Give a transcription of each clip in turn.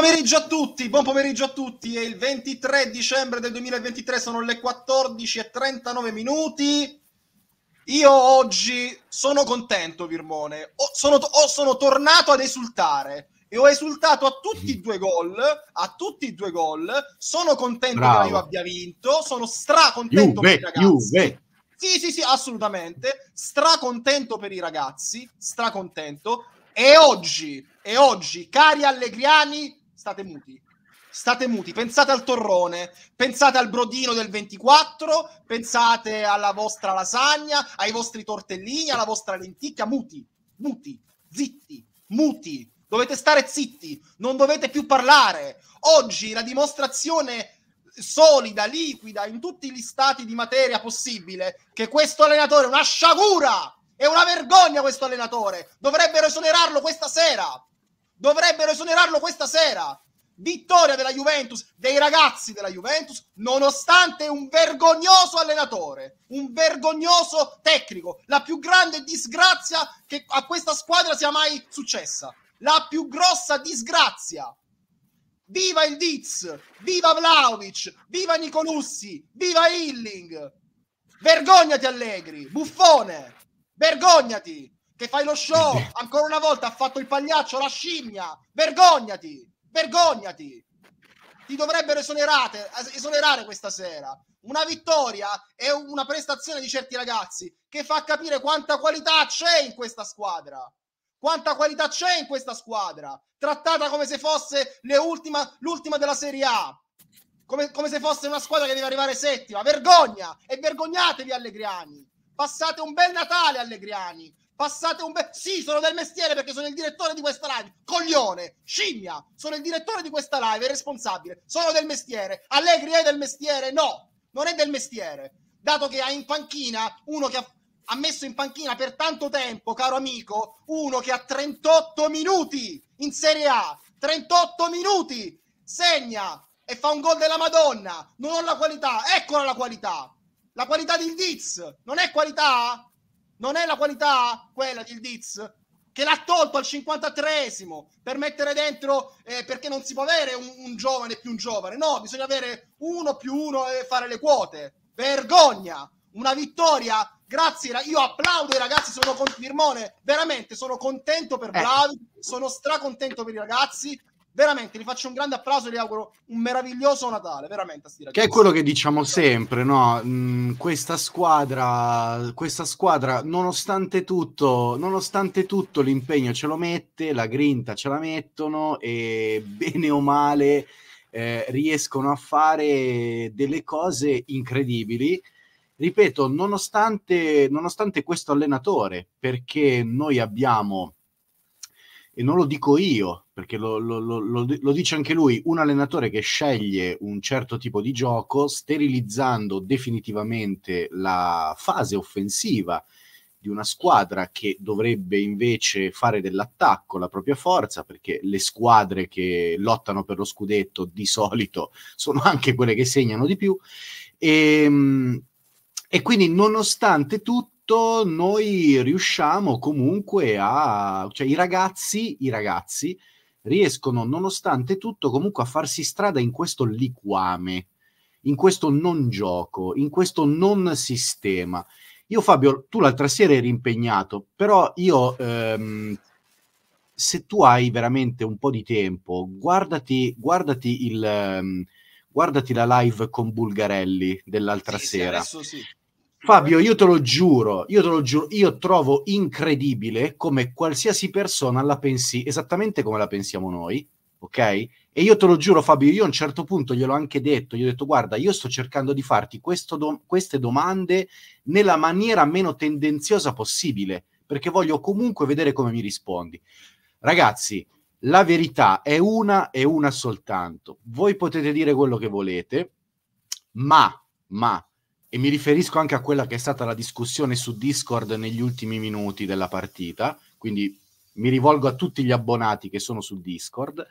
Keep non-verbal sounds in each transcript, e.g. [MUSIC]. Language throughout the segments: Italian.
pomeriggio a tutti, buon pomeriggio a tutti. È il 23 dicembre del 2023, sono le 14.39 minuti. Io oggi sono contento, Virmone. O sono, o sono tornato ad esultare e ho esultato a tutti i mhm. due gol, a tutti i due gol. Sono contento Bravo. che io abbia vinto, sono stracontento per i ragazzi. Juve. Sì, sì, sì, assolutamente. Stracontento per i ragazzi, stracontento. E oggi, e oggi, cari allegriani, state muti. State muti, pensate al torrone, pensate al brodino del 24, pensate alla vostra lasagna, ai vostri tortellini, alla vostra lenticchia, muti, muti, zitti, muti. Dovete stare zitti, non dovete più parlare. Oggi la dimostrazione solida, liquida in tutti gli stati di materia possibile che questo allenatore è una sciagura, è una vergogna questo allenatore. Dovrebbero esonerarlo questa sera. Dovrebbero esonerarlo questa sera. Vittoria della Juventus, dei ragazzi della Juventus, nonostante un vergognoso allenatore, un vergognoso tecnico, la più grande disgrazia che a questa squadra sia mai successa. La più grossa disgrazia. Viva il Diz, viva Vlaovic, viva Nicolussi, viva Illing. Vergognati Allegri, buffone, vergognati che fai lo show, ancora una volta ha fatto il pagliaccio, la scimmia, vergognati, vergognati. Ti dovrebbero esonerate, esonerare questa sera. Una vittoria è una prestazione di certi ragazzi che fa capire quanta qualità c'è in questa squadra. Quanta qualità c'è in questa squadra, trattata come se fosse ultima, l'ultima della Serie A. Come, come, se fosse una squadra che deve arrivare settima. Vergogna! E vergognatevi, Allegriani! Passate un bel Natale, Allegriani! Passate un bel. Sì, sono del mestiere perché sono il direttore di questa live. Coglione, scimmia, sono il direttore di questa live, è responsabile. Sono del mestiere. Allegri è del mestiere? No, non è del mestiere. Dato che ha in panchina uno che ha, ha messo in panchina per tanto tempo, caro amico, uno che ha 38 minuti in Serie A. 38 minuti, segna e fa un gol della Madonna. Non ho la qualità, eccola la qualità. La qualità di Diz non è qualità? Non è la qualità quella del Diz che l'ha tolto al 53esimo per mettere dentro eh, perché non si può avere un, un, giovane più un giovane. No, bisogna avere uno più uno e fare le quote. Vergogna! Una vittoria. Grazie, io applaudo i ragazzi, sono con Firmone, veramente sono contento per Vlad, eh. sono stracontento per i ragazzi, veramente gli faccio un grande applauso e gli auguro un meraviglioso Natale, veramente Che è quello che diciamo sempre, no? Mm, questa squadra, questa squadra nonostante tutto, nonostante tutto l'impegno ce lo mette, la grinta ce la mettono e bene o male eh, riescono a fare delle cose incredibili. Ripeto, nonostante, nonostante questo allenatore, perché noi abbiamo e non lo dico io, perché lo, lo, lo, lo, dice anche lui, un allenatore che sceglie un certo tipo di gioco, sterilizzando definitivamente la fase offensiva di una squadra che dovrebbe invece fare dell'attacco la propria forza, perché le squadre che lottano per lo scudetto di solito [LAUGHS] sono anche quelle che segnano di più. E, ehm, e quindi, nonostante tutto, tutto noi riusciamo comunque a... cioè i ragazzi, i ragazzi riescono nonostante tutto comunque a farsi strada in questo liquame, in questo non gioco, in questo non sistema. Io Fabio, tu l'altra sera eri impegnato, però io ehm, se tu hai veramente un po' di tempo, guardati, guardati il... Ehm, guardati la live con Bulgarelli dell'altra sì, sera. Sì, sì. Fabio, io te lo giuro, io te lo giuro, io trovo incredibile come qualsiasi persona la pensi esattamente come la pensiamo noi, ok? E io te lo giuro, Fabio, io a un certo punto gliel'ho anche detto, gli ho detto, guarda, io sto cercando di farti do- queste domande nella maniera meno tendenziosa possibile, perché voglio comunque vedere come mi rispondi. Ragazzi, la verità è una e una soltanto. Voi potete dire quello che volete, ma, ma e mi riferisco anche a quella che è stata la discussione su Discord negli ultimi minuti della partita, quindi mi rivolgo a tutti gli abbonati che sono su Discord.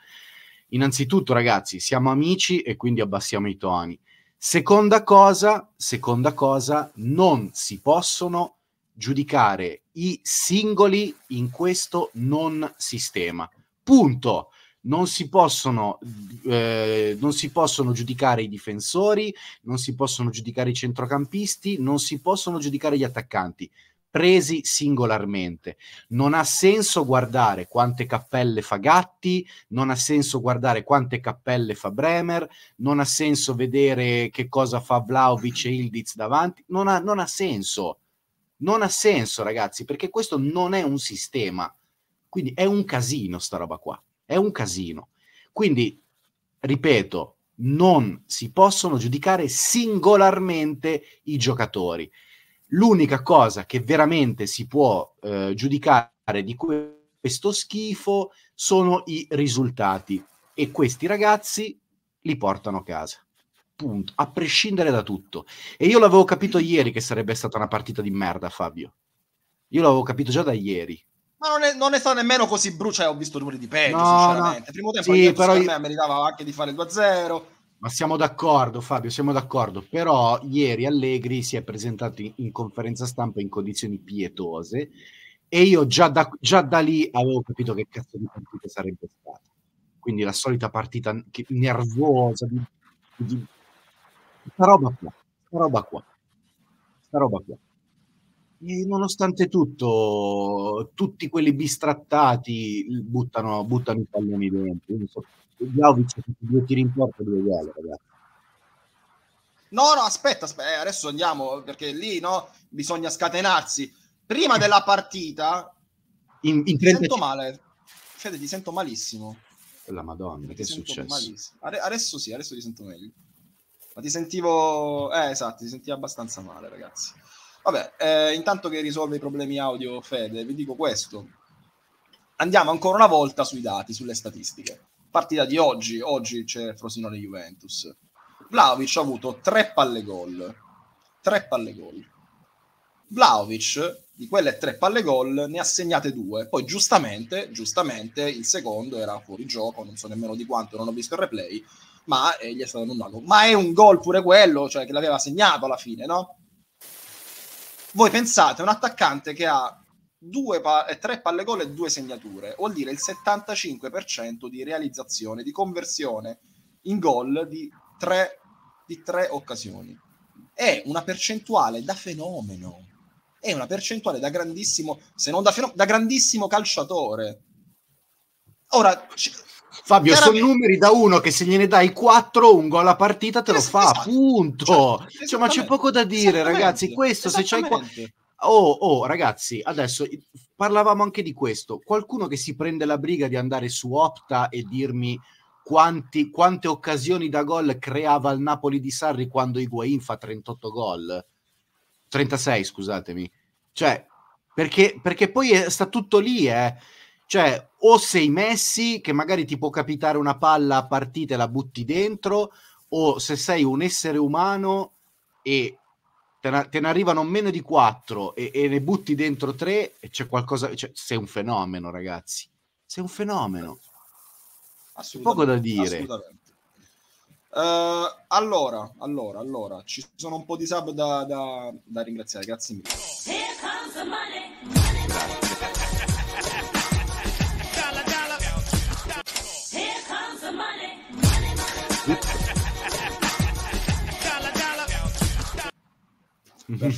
Innanzitutto, ragazzi, siamo amici e quindi abbassiamo i toni. Seconda cosa, seconda cosa, non si possono giudicare i singoli in questo non sistema. Punto non si, possono, eh, non si possono giudicare i difensori, non si possono giudicare i centrocampisti, non si possono giudicare gli attaccanti presi singolarmente. Non ha senso guardare quante cappelle fa Gatti, non ha senso guardare quante cappelle fa Bremer, non ha senso vedere che cosa fa Vlaovic e Ildiz davanti, non ha, non ha senso. Non ha senso, ragazzi, perché questo non è un sistema. Quindi è un casino sta roba qua. È un casino. Quindi, ripeto, non si possono giudicare singolarmente i giocatori. L'unica cosa che veramente si può eh, giudicare di questo schifo sono i risultati e questi ragazzi li portano a casa. Punto, a prescindere da tutto. E io l'avevo capito ieri che sarebbe stata una partita di merda, Fabio. Io l'avevo capito già da ieri. Ma non, è, non ne sta nemmeno così brucia, cioè, ho visto numeri di peggio, no, sinceramente. No. Primo tempo sì, però io... meritava anche di fare 2-0. Ma siamo d'accordo, Fabio, siamo d'accordo. Però ieri Allegri si è presentato in, in conferenza stampa in condizioni pietose e io già da, già da, lì avevo capito che cazzo di partita sarebbe stata. Quindi la solita partita che, nervosa, di, di, di, roba qua, sta roba qua, sta roba qua. E nonostante tutto, tutti quelli bistrattati mm, buttano, buttano i palloni dentro. Vlaovic due tiri in porta due gol, ragazzi. No, no, aspetta, aspetta, eh, adesso andiamo perché lì no, bisogna scatenarsi. Prima della partita, in, in 30... sento male. Fede, ti sento malissimo. La Madonna, ti che è successo? Malissimo. Adesso sì, adesso ti sento meglio. Ma ti sentivo, eh, esatto, ti sentivo abbastanza male, ragazzi. Vabbè, eh, intanto che risolve i problemi audio, Fede, vi dico questo. Andiamo ancora una volta sui dati, sulle statistiche. Partita di oggi, oggi c'è Frosinone Juventus. Vlaovic ha avuto tre palle gol. Tre palle gol. Vlaovic di quelle tre palle gol ne ha segnate due. Poi giustamente, giustamente il secondo era fuori gioco, non so nemmeno di quanto, non ho visto il replay, ma eh, gli è stato annullato. Ma è un gol pure quello, cioè che l'aveva segnato alla fine, no? voi pensate un attaccante che ha due pa- eh, tre palle gol e due segnature, vuol dire il 75% di realizzazione, di conversione in gol di tre, di tre occasioni. È una percentuale da fenomeno, è una percentuale da grandissimo, se non da, fenomeno, da grandissimo calciatore. Ora, c- Fabio, sono numeri da uno che se gliene dai 4, un gol a partita te lo esatto, fa, esatto, punto. Esatto, cioè, ma c'è poco da dire, ragazzi. Questo se c'hai qua... Oh, oh, ragazzi, adesso parlavamo anche di questo. Qualcuno che si prende la briga di andare su Opta e dirmi quanti, quante occasioni da gol creava il Napoli di Sarri quando Higuain fa 38 gol? 36, scusatemi. Cioè, perché, perché poi è, sta tutto lì, eh. Cioè, o sei Messi, che magari ti può capitare una palla a partita e la butti dentro, o se sei un essere umano e te ne, te ne arrivano meno di quattro e, e, ne butti dentro tre, e c'è qualcosa... Cioè, sei un fenomeno, ragazzi. Sei un fenomeno. Poco da dire. Uh, allora, allora, allora, ci sono un po' di sub da, da, da ringraziare, grazie mille.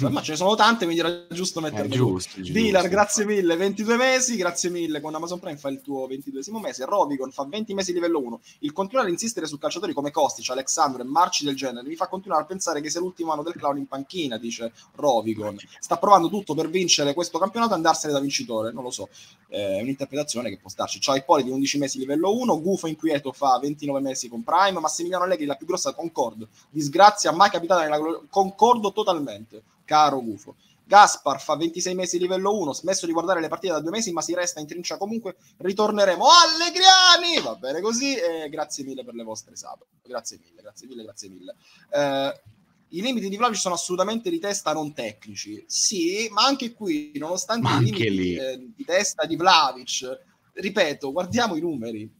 ma ce ne sono tante, quindi era giusto metterle. Eh, giusto, giusto, Dealer, grazie mille, 22 mesi, grazie mille. Con Amazon Prime fa il tuo 22esimo mese. Robicon fa 20 mesi livello 1. Il continuare a insistere su calciatori come Kostic, Alexandro e Marci del genere mi fa continuare a pensare che sia l'ultimo anno del clown in panchina, dice Robicon. Sta provando tutto per vincere questo campionato e andarsene da vincitore. Non lo so, eh, è un'interpretazione che può starci. Ciao Ipoli di 11 mesi livello 1. Gufo inquieto fa 29 mesi con Prime. Massimiliano Allegri, la più grossa concordo. Disgrazia mai capitata nella Concordo totalmente caro gufo. Gaspar fa 26 mesi livello 1, smesso di guardare le partite da due mesi, ma si resta in trincia comunque. Ritorneremo Allegriani! Va bene così, e grazie mille per le vostre sub. Grazie mille, grazie mille, grazie mille. Eh, I limiti di Vlaovic sono assolutamente di testa non tecnici. Sì, ma anche qui, nonostante anche i limiti eh, di testa di Vlaovic, ripeto, guardiamo i numeri.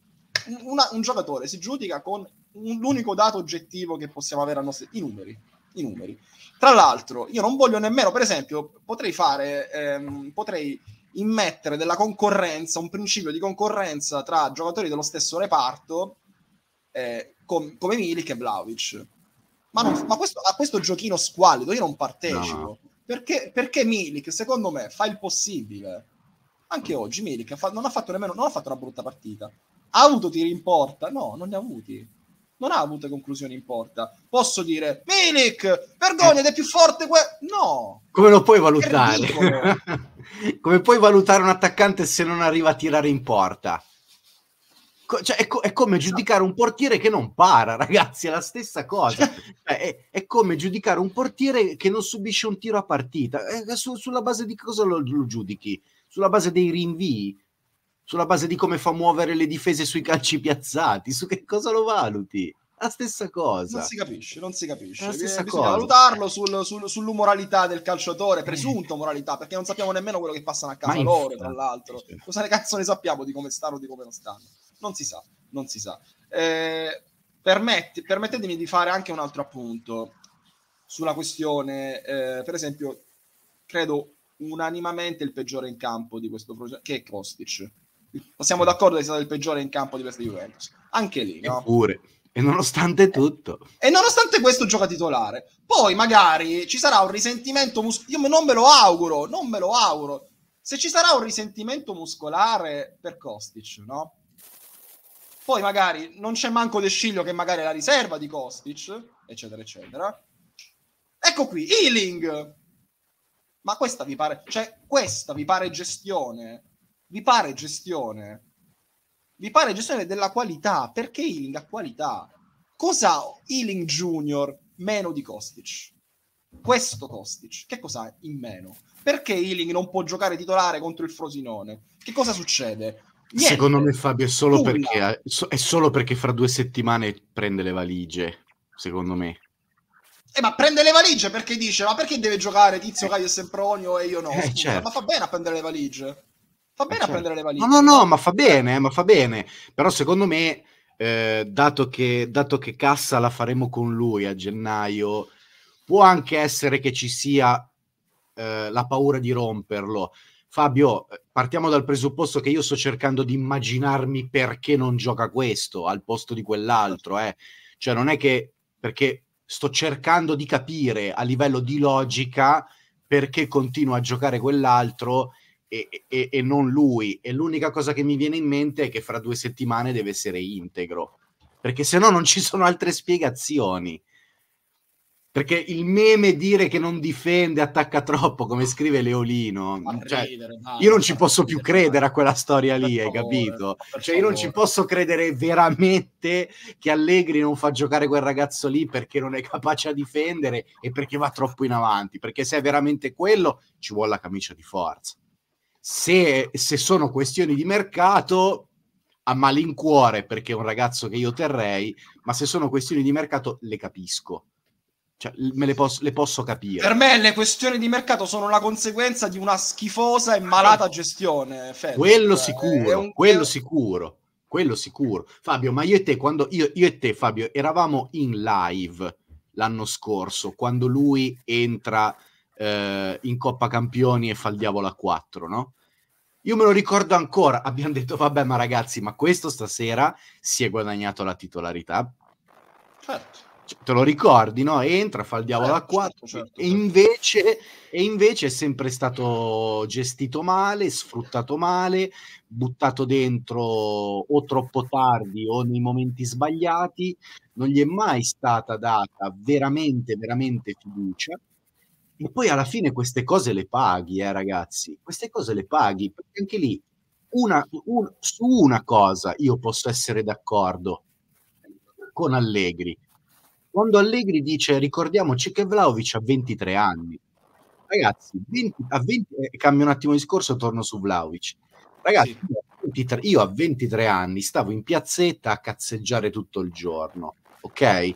Una, un giocatore si giudica con un, l'unico dato oggettivo che possiamo avere a nostri... i numeri i numeri. Tra l'altro, io non voglio nemmeno, per esempio, potrei fare, ehm, potrei immettere della concorrenza, un principio di concorrenza tra giocatori dello stesso reparto eh, com- come Milik e Vlaovic. Ma, non, ma questo, a questo giochino squallido io non partecipo. No. Perché, perché Milik, secondo me, fa il possibile. Anche oggi Milik fa- non ha fatto nemmeno non ha fatto una brutta partita. Ha avuto tiri in porta? No, non ne ha avuti non ha avuto conclusioni in porta. Posso dire, Milik, vergogna, è più forte. Que-". No. Come lo puoi valutare? [LAUGHS] Come puoi valutare un attaccante se non arriva a tirare in porta? Cioè, è, co- è, come esatto. giudicare un portiere che non para, [LAUGHS] ragazzi, è la stessa cosa. Cioè cioè, è, è come giudicare un portiere che non subisce un tiro a partita. Eh, su- sulla base di cosa lo, lo giudichi? Sulla base dei rinvii? sulla base di come fa muovere le difese sui calci piazzati, su che cosa lo valuti? La stessa cosa. Non si capisce, non si capisce. La stessa Bisogna cosa. valutarlo sul, sul, sull'umoralità del calciatore, presunto moralità, perché non sappiamo nemmeno quello che passano a casa Ma loro, tra l'altro. Cosa ne cazzo ne sappiamo di come stanno o di come non stanno? Non si sa, non si sa. Eh, permette, permettetemi di fare anche un altro appunto sulla questione, eh, per esempio, credo unanimamente il peggiore in campo di questo progetto, che è Kostic siamo d'accordo che è stato il peggiore in campo di questa Juventus. Anche lì, no? Eppure. E nonostante tutto. E nonostante questo gioca titolare. Poi magari ci sarà un risentimento muscolare. Io non me lo auguro, non me lo auguro. Se ci sarà un risentimento muscolare per Kostic, no? Poi magari non c'è manco De Sciglio che magari è la riserva di Kostic, eccetera, eccetera. Ecco qui, Healing! Ma questa vi pare, cioè, questa vi pare gestione vi pare gestione? Vi pare gestione della qualità? Perché Healing ha qualità? Cosa Healing Junior meno di Kostic? Questo Kostic, che cosa ha in meno? Perché Healing non può giocare titolare contro il Frosinone? Che cosa succede? Niente. Secondo me Fabio è solo, perché, è solo perché fra due settimane prende le valigie, secondo me. Eh, ma prende le valigie perché dice: Ma perché deve giocare Tizio eh. Caio Sempronio e io no? eh, certo. Ma fa bene a prendere le valigie. Fa bene eh, a certo. prendere le valigie. No, no, no, ma fa bene, ma fa bene. Però secondo me, eh, dato, che, dato che cassa la faremo con lui a gennaio, può anche essere che ci sia eh, la paura di romperlo. Fabio, partiamo dal presupposto che io sto cercando di immaginarmi perché non gioca questo al posto di quell'altro, eh. Cioè non è che perché sto cercando di capire a livello di logica perché continua a giocare quell'altro e, e, e non lui. E l'unica cosa che mi viene in mente è che fra due settimane deve essere integro, perché se no non ci sono altre spiegazioni. Perché il meme dire che non difende, attacca troppo, come scrive Leolino, cioè, ridere, dai, io non ci posso ridere, più credere a quella storia lì, hai capito? Cioè, io non ci posso credere veramente che Allegri non fa giocare quel ragazzo lì perché non è capace a difendere e perché va troppo in avanti. Perché se è veramente quello, ci vuole la camicia di forza se, se sono questioni di mercato, a malincuore perché è un ragazzo che io terrei, ma se sono questioni di mercato le capisco. Cioè, me le posso, le posso, capire. Per me le questioni di mercato sono la conseguenza di una schifosa e malata gestione. Fede. Quello sicuro, un... quello sicuro, quello sicuro. Fabio, ma io e te, quando io, io e te, Fabio, eravamo in live l'anno scorso, quando lui entra eh, in Coppa Campioni e fa il diavolo a 4, no? Io me lo ricordo ancora, [LAUGHS] abbiamo detto vabbè ma ragazzi, ma questo stasera si è guadagnato la titolarità. Certo cioè, te lo ricordi, no? Entra, fa il diavolo eh, a 4 certo, certo, certo. invece, e invece è sempre stato gestito male, sfruttato male, buttato dentro o troppo tardi o nei momenti sbagliati, non gli è mai stata data veramente, veramente fiducia e poi alla fine queste cose le paghi, eh, ragazzi, queste cose le paghi, perché anche lì una, un, su una cosa io posso essere d'accordo con Allegri. Quando Allegri dice ricordiamoci che Vlaovic ha 23 anni, ragazzi, 20, a 20, eh, cambio un attimo discorso, torno su Vlaovic. Ragazzi, sì. io, a 23, io a 23 anni stavo in piazzetta a cazzeggiare tutto il giorno, ok?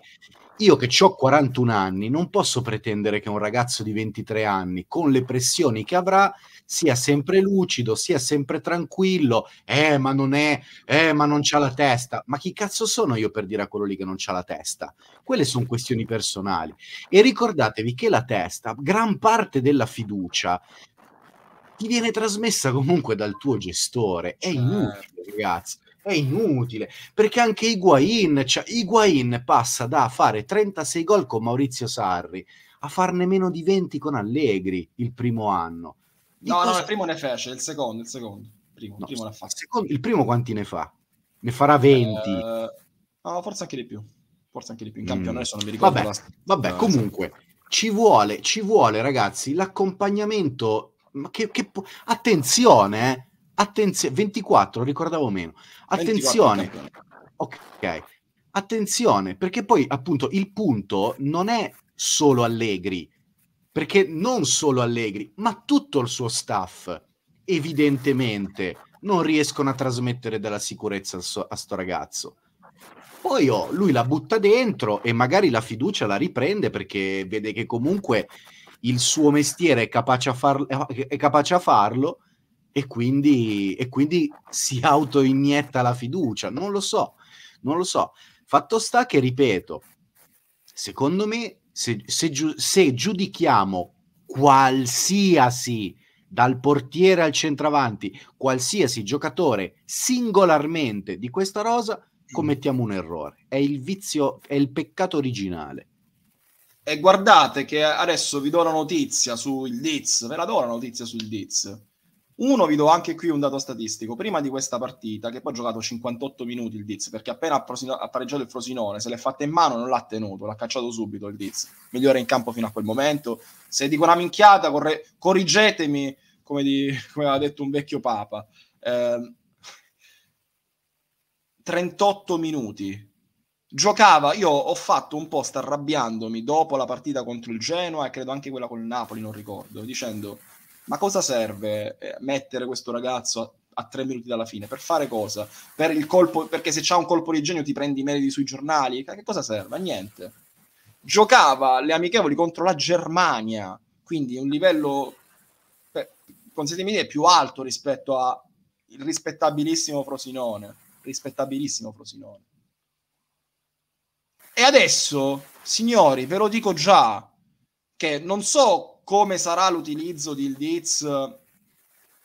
io che ho 41 anni non posso pretendere che un ragazzo di 23 anni, con le pressioni che avrà, sia sempre lucido, sia sempre tranquillo, eh ma non è, eh ma non c'ha la testa, ma chi cazzo sono io per dire a quello lì che non c'ha la testa? Quelle sono questioni personali. E ricordatevi che la testa, gran parte della fiducia, ti viene trasmessa comunque dal tuo gestore, è inutile certo. ragazzi è inutile, perché anche Higuain, cioè Higuain passa da fare 36 gol con Maurizio Sarri a farne meno di 20 con Allegri il primo anno. Di no, cosa... no, il primo ne fece, il secondo, il secondo. Primo, no, il, primo secondo, il primo quanti ne fa? Ne farà 20. Eh, no, forse anche di più. Forse anche di più. In campione mm. adesso non mi ricordo. Vabbè, la... vabbè no, comunque, ci vuole, ci vuole, ragazzi, l'accompagnamento... Ma che, che... Attenzione, eh! Attenzione, 24, ricordavo meno. Attenzione. Ok. Attenzione, perché poi appunto il punto non è solo Allegri, perché non solo Allegri, ma tutto il suo staff evidentemente non riescono a trasmettere della sicurezza a, so- a sto ragazzo. Poi oh, lui la butta dentro e magari la fiducia la riprende perché vede che comunque il suo mestiere è capace a, farlo, è capace a farlo e quindi, e quindi si autoinietta la fiducia. Non lo so, non lo so. Fatto sta che, ripeto, secondo me, se, se, se giudichiamo qualsiasi, dal portiere al centravanti, qualsiasi giocatore singolarmente di questa rosa, mm. commettiamo un errore. È il vizio, è il peccato originale. E guardate che adesso vi do la notizia sul Diz, ve la do la notizia sul Diz. Uno, vi do anche qui un dato statistico. Prima di questa partita, che poi ha giocato 58 minuti il Diz, perché appena ha, pareggiato il Frosinone, se l'è fatta in mano non l'ha tenuto, l'ha cacciato subito il Diz. Migliore in campo fino a quel momento. Se dico una minchiata, corre- corrigetemi, come, di- come aveva detto un vecchio papa. Eh, 38 minuti. Giocava, io ho fatto un post arrabbiandomi dopo la partita contro il Genoa e credo anche quella con il Napoli, non ricordo, dicendo ma cosa serve eh, mettere questo ragazzo a a tre minuti dalla fine. Per fare cosa? Per il colpo, perché se c'ha un colpo di genio ti prendi i meriti sui giornali? Che cosa serve? niente. Giocava le amichevoli contro la Germania, quindi un livello, beh, consentitemi di dire, più alto rispetto al rispettabilissimo Frosinone. Rispettabilissimo Frosinone. E adesso, signori, ve lo dico già, che non so come sarà l'utilizzo di Diz eh,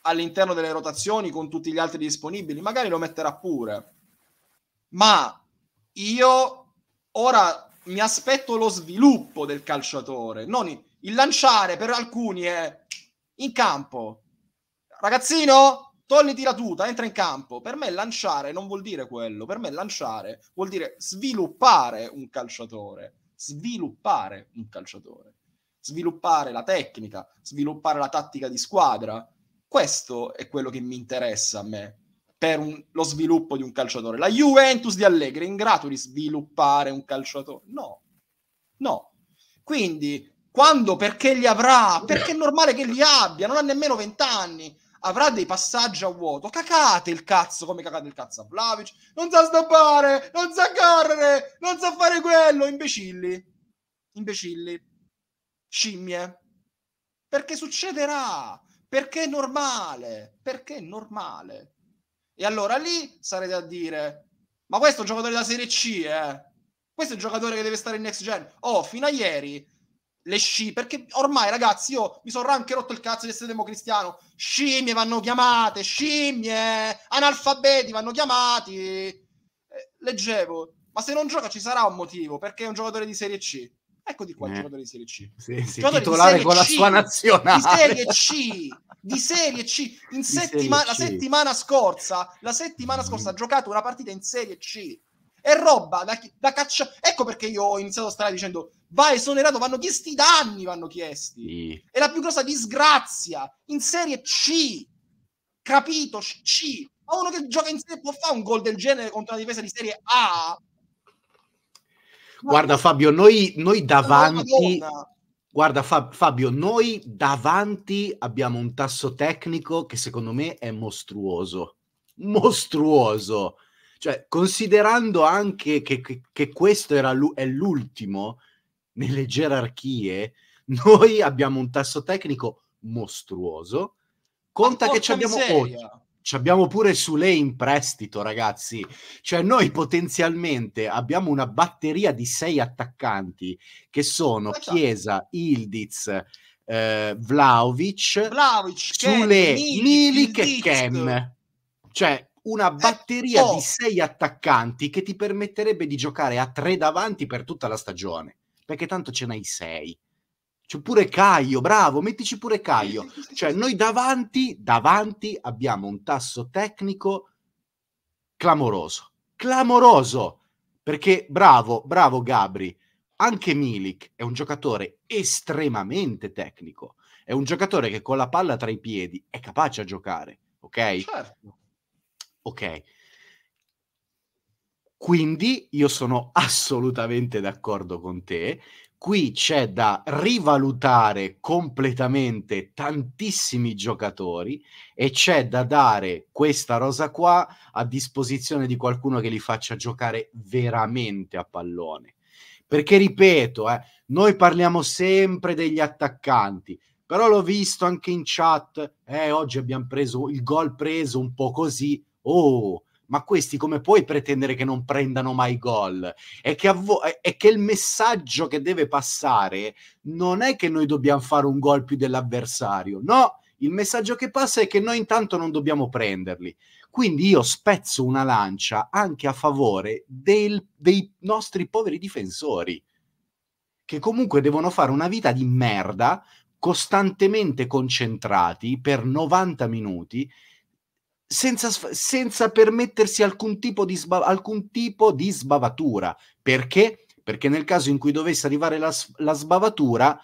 all'interno delle rotazioni con tutti gli altri disponibili, magari lo metterà pure. Ma io ora mi aspetto lo sviluppo del calciatore, non il lanciare per alcuni è in campo. Ragazzino, togliti la entra in campo. Per me lanciare non vuol dire quello, per me lanciare vuol dire sviluppare un calciatore, sviluppare un calciatore sviluppare la tecnica, sviluppare la tattica di squadra. Questo è quello che mi interessa a me per un, lo sviluppo di un calciatore. La Juventus di Allegri è in grado di sviluppare un calciatore? No, no. Quindi quando, perché li avrà? Perché è normale che li abbia, non ha nemmeno vent'anni. Avrà dei passaggi a vuoto. Cacate il cazzo come cacate il cazzo a Vlavic. Non sa stoppare, non sa correre, non sa fare quello. Imbecilli. Imbecilli scimmie. Perché succederà, perché è normale, perché è normale. E allora lì sarete a dire, ma questo è un giocatore della Serie C, eh? Questo è un giocatore che deve stare in next gen. Oh, fino a ieri le sci, perché ormai ragazzi io mi sono anche rotto il cazzo di essere democristiano. Scimmie vanno chiamate, scimmie, analfabeti vanno chiamati. Eh, leggevo, ma se non gioca ci sarà un motivo, perché è un giocatore di Serie C. Ecco di qua il eh. giocatore di Serie C. Sì, sì, titolare con C, la sua nazionale. Di Serie C, di Serie C. In settima- serie C. La settimana scorsa, la settimana scorsa mm. ha giocato una partita in Serie C. È roba da, da caccia. Ecco perché io ho iniziato a stare dicendo va esonerato, vanno chiesti i danni, vanno chiesti. Sì. È la più grossa disgrazia in Serie C. Capito? C. Ma uno che gioca in Serie può fare un gol del genere contro una difesa di Serie A? Guarda Fabio, noi, noi davanti... Guarda Fabio, noi davanti abbiamo un tasso tecnico che secondo me è mostruoso. Mostruoso. Cioè, considerando anche che, che, che questo era l- è l'ultimo nelle gerarchie, noi abbiamo un tasso tecnico mostruoso. Conta che ci abbiamo... Oh, abbiamo pure Sule in prestito, ragazzi. Cioè, noi potenzialmente abbiamo una batteria di sei attaccanti che sono Chiesa, Ildiz, eh, Vlaovic, Vlaovic Sule, Ken, Milik e Ken. Cioè, una eh, batteria eh, oh. di sei attaccanti che ti permetterebbe di giocare a tre davanti per tutta la stagione, perché tanto ce n'hai sei. C'è pure Caio, bravo, mettici pure Caio. Cioè, noi davanti, davanti abbiamo un tasso tecnico clamoroso. Clamoroso! Perché bravo, bravo Gabri, anche Milik è un giocatore estremamente tecnico. È un giocatore che con la palla tra i piedi è capace a giocare, ok? Certo. Ok. Quindi io sono assolutamente d'accordo con te, qui c'è da rivalutare completamente tantissimi giocatori e c'è da dare questa rosa qua a disposizione di qualcuno che li faccia giocare veramente a pallone. Perché ripeto, eh, noi parliamo sempre degli attaccanti, però l'ho visto anche in chat, eh, oggi abbiamo preso il gol preso un po' così, oh, ma questi come puoi pretendere che non prendano mai gol? È che, vo- è che il messaggio che deve passare non è che noi dobbiamo fare un gol più dell'avversario, no, il messaggio che passa è che noi intanto non dobbiamo prenderli. Quindi io spezzo una lancia anche a favore del, dei nostri poveri difensori, che comunque devono fare una vita di merda, costantemente concentrati per 90 minuti senza, senza permettersi alcun tipo, di sba- alcun tipo di sbavatura. Perché? Perché nel caso in cui dovesse arrivare la, la sbavatura,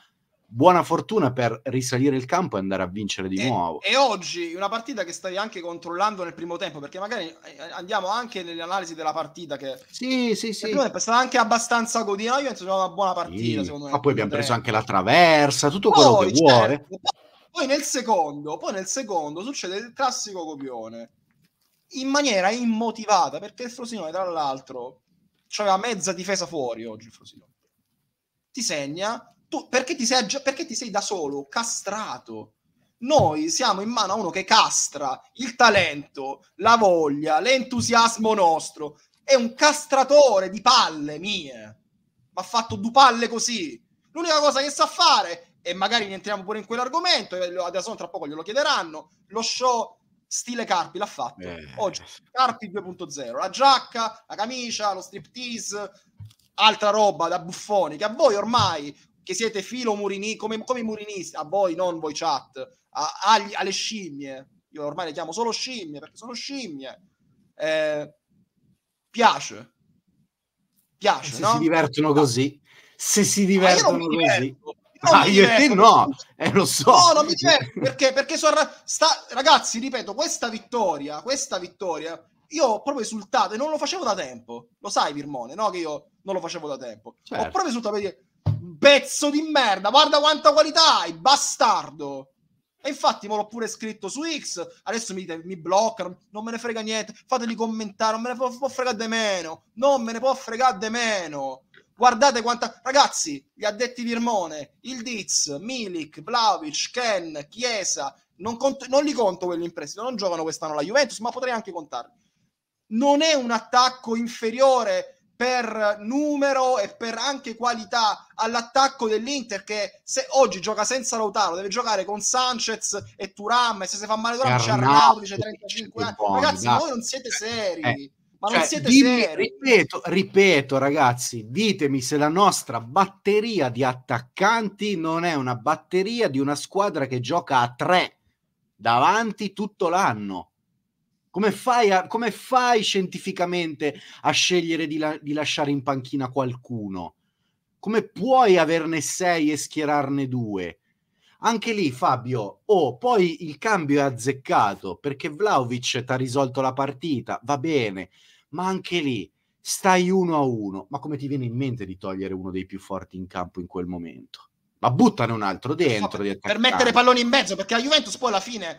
buona fortuna per risalire il campo e andare a vincere di e, nuovo. E oggi una partita che stavi anche controllando nel primo tempo, perché magari eh, eh, andiamo anche nell'analisi della partita che Sì, sì, sì. È stata anche abbastanza godina, io penso sia una buona partita, sì. secondo me. Ma poi abbiamo preso anche la traversa, tutto poi, quello che certo. vuole. Poi nel secondo, poi nel secondo succede il classico copione in maniera immotivata perché il Frosinone, tra l'altro, c'aveva mezza difesa fuori oggi. Il Frosinone ti segna tu, perché, ti sei, perché ti sei da solo castrato. Noi siamo in mano a uno che castra il talento, la voglia, l'entusiasmo nostro. È un castratore di palle mie. Ma ha fatto due palle così. L'unica cosa che sa fare e magari entriamo pure in quell'argomento, adesso tra poco glielo chiederanno, lo show stile Carpi l'ha fatto, eh. oggi Carpi 2.0, la giacca, la camicia, lo striptease, altra roba da buffoni, che a voi ormai che siete filo murini, come, come murinisti, a voi non voi chat, a, agli, alle scimmie, io ormai le chiamo solo scimmie perché sono scimmie, eh, piace, piace, se no? si divertono così, se si divertono ah, così. Diverto ah, io e te ecco, no, [LAUGHS] eh, lo so. No, non mi diverto perché, perché sono sta- ragazzi, ripeto, questa vittoria, questa vittoria, io ho proprio esultato e non lo facevo da tempo. Lo sai, Virmone, no? Che io non lo facevo da tempo. Certo. Ho proprio esultato perché pezzo di merda, guarda quanta qualità hai, bastardo. E infatti, me l'ho pure scritto su X. Adesso mi, mi bloccano, non me ne frega niente. Fateli commentare, non me ne può, può fregare di meno. Non me ne può fregare di meno. Guardate quanta... Ragazzi, gli addetti Virmone, il Diz, Milik, Vlaovic, Ken, Chiesa, non, cont- non li conto quelli in prestito, non giocano quest'anno la Juventus, ma potrei anche contarli. Non è un attacco inferiore per numero e per anche qualità all'attacco dell'Inter che se oggi gioca senza Lautaro deve giocare con Sanchez e Turam e se si fa male Turam c'è Arnautovic 35 anni ragazzi voi non siete seri eh, ma cioè, non siete dimmi, Ripeto, ripeto, ragazzi, ditemi se la nostra batteria di attaccanti non è una batteria di una squadra che gioca a tre davanti tutto l'anno. Come fai, a, come fai scientificamente a scegliere di, la, di lasciare in panchina qualcuno? Come puoi averne sei e schierarne due? Anche lì Fabio, oh, poi il cambio è azzeccato perché Vlaovic ti ha risolto la partita, va bene, ma anche lì stai uno a uno, ma come ti viene in mente di togliere uno dei più forti in campo in quel momento? Ma buttane un altro dentro. So, per, per mettere palloni in mezzo, perché la Juventus poi alla fine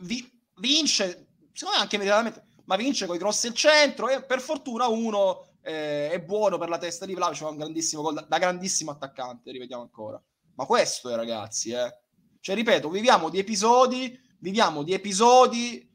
vi, vince, secondo me anche meritatamente, ma vince con i cross in centro e per fortuna uno eh, è buono per la testa di Vlaovic, fa un grandissimo gol da, da grandissimo attaccante, rivediamo ancora. Ma questo è, ragazzi, eh. Cioè, ripeto, viviamo di episodi, viviamo di episodi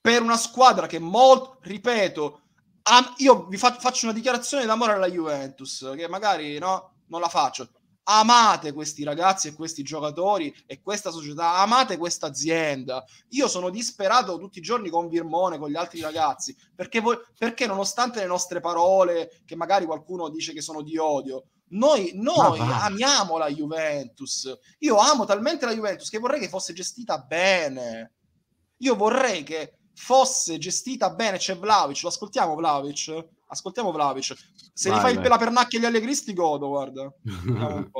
per una squadra che molto, ripeto, am- io vi fa- faccio una dichiarazione d'amore alla Juventus, che magari, no, non la faccio. Amate questi ragazzi e questi giocatori e questa società, amate questa azienda. Io sono disperato tutti i giorni con Virmone, con gli altri ragazzi, perché, vo- perché nonostante le nostre parole, che magari qualcuno dice che sono di odio, noi, noi amiamo la Juventus. Io amo talmente la Juventus che vorrei che fosse gestita bene. Io vorrei che fosse gestita bene. C'è Vlaovic, lo ascoltiamo Vlaovic? Ascoltiamo Vlaovic. Se vai, gli fai vai. la pernacchia agli Allegri, allegristi, godo, guarda. [LAUGHS]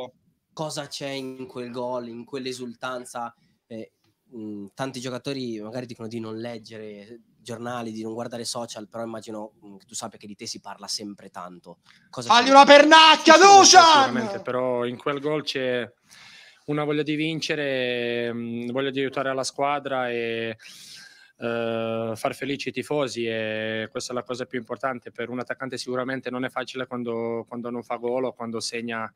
Cosa c'è in quel gol, in quell'esultanza? Eh, mh, tanti giocatori magari dicono di non leggere giornali, di non guardare social, però immagino mm, che tu sappia che di te si parla sempre tanto. Cosa Fagli c'è? una pernacchia, Dusan! però in quel gol c'è una voglia di vincere, mm, voglia di aiutare la squadra e uh, far felici i tifosi e questa è la cosa più importante per un attaccante sicuramente non è facile quando, quando non fa gol o quando segna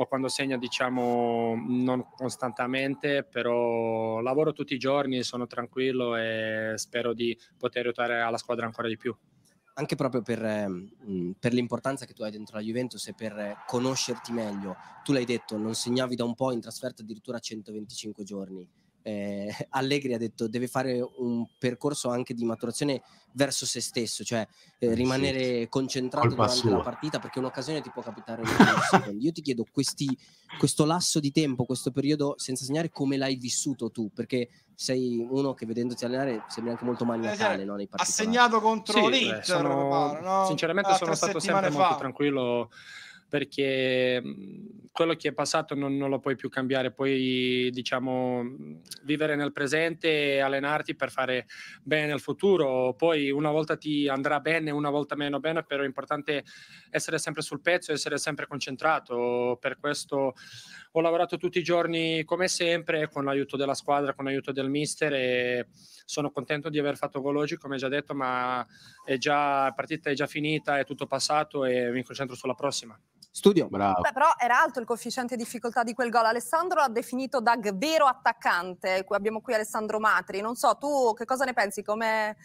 o quando segna diciamo non costantemente, però lavoro tutti i giorni, sono tranquillo e spero di poter aiutare la squadra ancora di più. Anche proprio per, ehm, per, l'importanza che tu hai dentro la Juventus e per conoscerti meglio. Tu l'hai detto, non segnavi da un po' in trasferta addirittura 125 giorni eh, [LAUGHS] Allegri ha detto deve fare un percorso anche di maturazione verso se stesso, cioè eh, eh rimanere sì. concentrato Colpa durante sua. la partita perché un'occasione ti può capitare [LAUGHS] Io ti chiedo questi, questo lasso di tempo, questo periodo senza segnare, come l'hai vissuto tu? Perché sei uno che vedendoti allenare sembra anche molto eh, maniacale cioè, no, nei Ha segnato contro sì, l'Inter, eh, sono, no? sinceramente ah, sono stato sempre fa. molto tranquillo perché mhmm, quello che è passato non, non, lo puoi più cambiare, puoi diciamo vivere nel presente e allenarti per fare bene al futuro, poi una volta ti andrà bene, una volta meno bene, però è importante essere sempre sul pezzo, essere sempre concentrato, per questo ho lavorato tutti i giorni come sempre con l'aiuto della squadra, con l'aiuto del mister e sono contento di aver fatto gol oggi, come già detto, ma è già, la partita è già finita, è tutto passato e mi concentro sulla prossima. Studio. Bravo. Beh, però era alto il coefficiente di difficoltà di quel gol. Alessandro l'ha definito Dag vero attaccante. Abbiamo qui Alessandro Matri. Non so, tu che cosa ne pensi? Come...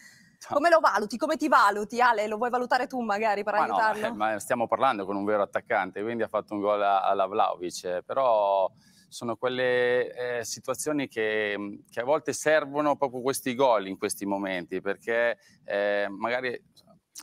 Come lo valuti? Come ti valuti? Ale, lo vuoi valutare tu magari per ma aiutarlo? No, eh, ma stiamo parlando con un vero attaccante, quindi ha fatto un gol alla Vlaovic, però sono quelle eh, situazioni che, che, a volte servono proprio questi gol in questi momenti, perché eh, magari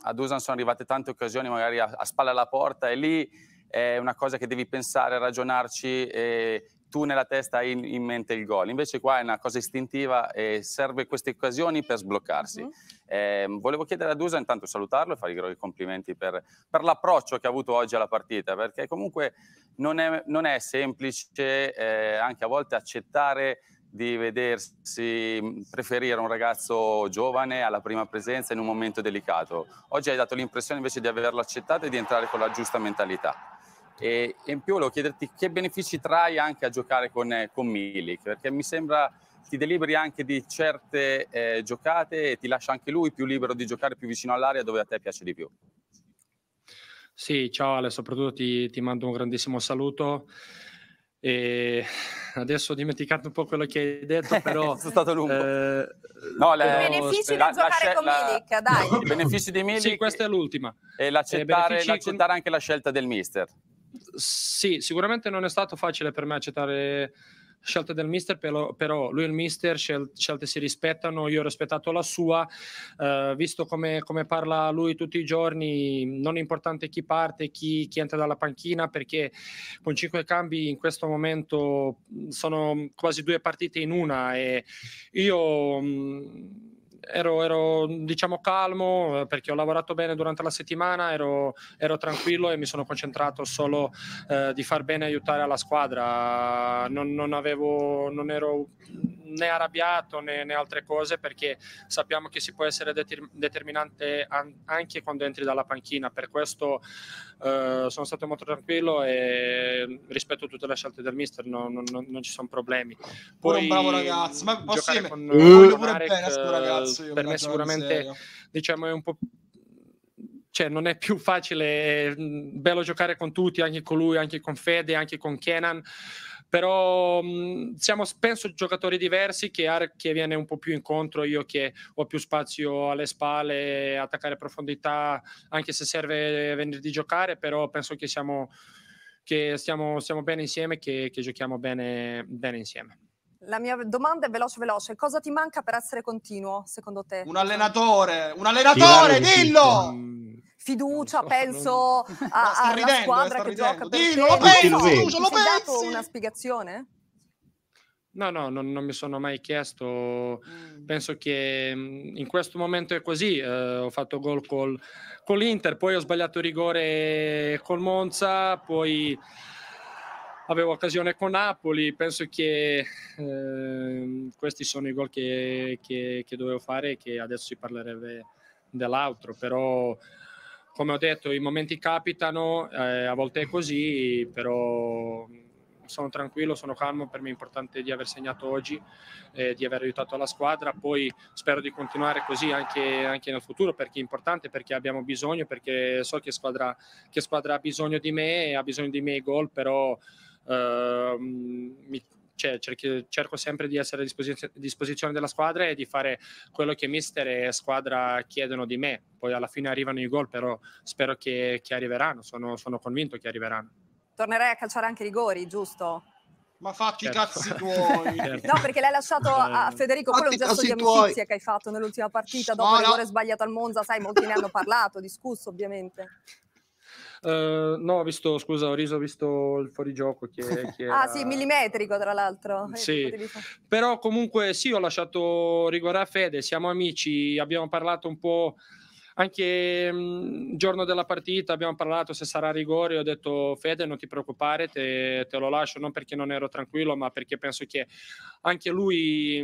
a Dusan sono arrivate tante occasioni magari a, a spalla alla porta e lì è una cosa che devi pensare, ragionarci, e tu nella testa hai in, in, mente il gol. Invece qua è una cosa istintiva e serve queste occasioni per sbloccarsi. Mm-hmm. Eh, volevo chiedere a Dusa intanto salutarlo e fargli i complimenti per, per, l'approccio che ha avuto oggi alla partita, perché comunque non è, non è semplice eh, anche a volte accettare di vedersi mm, preferire un ragazzo giovane alla prima presenza in un momento delicato. Oggi hai dato l'impressione invece di averlo accettato e di entrare con la giusta mentalità. E, in più volevo chiederti che benefici trai anche a giocare con, eh, con Milik, perché mi sembra ti deliberi anche di certe eh, giocate e ti lascia anche lui più libero di giocare più vicino all'area dove a te piace di più. Sì, ciao Ale, soprattutto ti, ti mando un grandissimo saluto. E adesso ho dimenticato un po' quello che hai detto, [LAUGHS] però... Sono stato lungo. Eh, no, le, I benefici la, di giocare la, con la, Milik, dai. I benefici di Milik. Sì, questa è l'ultima. E l'accettare, eh, l'accettare con... anche la scelta del mister sì, sicuramente non è stato facile per me accettare scelte del mister, però, lui e il mister scelte si rispettano, io ho rispettato la sua, eh, visto come, come, parla lui tutti i giorni, non è importante chi parte, chi, chi, entra dalla panchina, perché con cinque cambi in questo momento sono quasi due partite in una e io... Mh, ero, ero, diciamo calmo eh, perché ho lavorato bene durante la settimana, ero, ero tranquillo e mi sono concentrato solo eh, di far bene aiutare la squadra. Non, non, avevo, non ero né arrabbiato né, né, altre cose perché sappiamo che si può essere deter- determinante an- anche quando entri dalla panchina. Per questo eh, sono stato molto tranquillo e rispetto tutte le scelte del mister, no, no, non ci sono problemi. Poi, pure un bravo ragazzo, ma posso dire, con, uh, con Arek, bene, per me sicuramente diciamo, è un po' cioè, non è più facile, è mm, bello giocare con tutti, anche con lui, anche con Fede, anche con Kenan, però mh, mm, siamo spesso giocatori diversi che Arc viene un po' più incontro, io che ho più spazio alle spalle, attaccare profondità, anche se serve venire di giocare, però penso che siamo che stiamo, stiamo bene insieme, che, che giochiamo bene, bene insieme. La mia domanda è veloce, veloce. Cosa ti manca per essere continuo, secondo te? Un allenatore, un allenatore, dillo! Fiducia, so, penso non... a, alla ridendo, eh, squadra che gioca per dillo, Lo penso, fiducia, lo pensi! una spiegazione? No, no, non, non, mi sono mai chiesto. Mm. Penso che mm, in questo momento è così. Eh, ho fatto gol col, con l'Inter, poi ho sbagliato rigore col Monza, poi avevo occasione con Napoli, penso che eh, questi sono i gol che, che, che, dovevo fare e che adesso si parlerebbe dell'altro, però come ho detto i momenti capitano, eh, a volte è così, però sono tranquillo, sono calmo, per me è importante di aver segnato oggi, eh, di aver aiutato la squadra, poi spero di continuare così anche, anche, nel futuro perché è importante, perché abbiamo bisogno, perché so che squadra, che squadra ha bisogno di me, e ha bisogno dei miei gol, però eh, mi, cioè, cerchi, cerco sempre di essere a disposizio- disposizione della squadra e di fare quello che mister e squadra chiedono di me. Poi alla fine arrivano i gol, però spero che, che arriveranno, sono, sono convinto che arriveranno. Tornerai a calciare anche i rigori, giusto? Ma fatti certo. i cazzi tuoi. [LAUGHS] Certo. No, perché l'hai lasciato a eh. Federico, quello è un gesto di amicizia tuoi. che hai fatto nell'ultima partita, dopo no, il rigore no. sbagliato al Monza, sai, molti ne hanno parlato, discusso ovviamente. Ehm, no, ho visto, scusa, ho riso, ho visto il fuorigioco che, [LAUGHS] che Ah era... sì, millimetrico tra l'altro. Eh, sì, però comunque sì, ho lasciato rigorare a Fede, siamo amici, abbiamo parlato un po' anche il giorno della partita abbiamo parlato se sarà rigore, ho detto Fede non ti preoccupare, te, te, lo lascio, non perché non ero tranquillo, ma perché penso che anche lui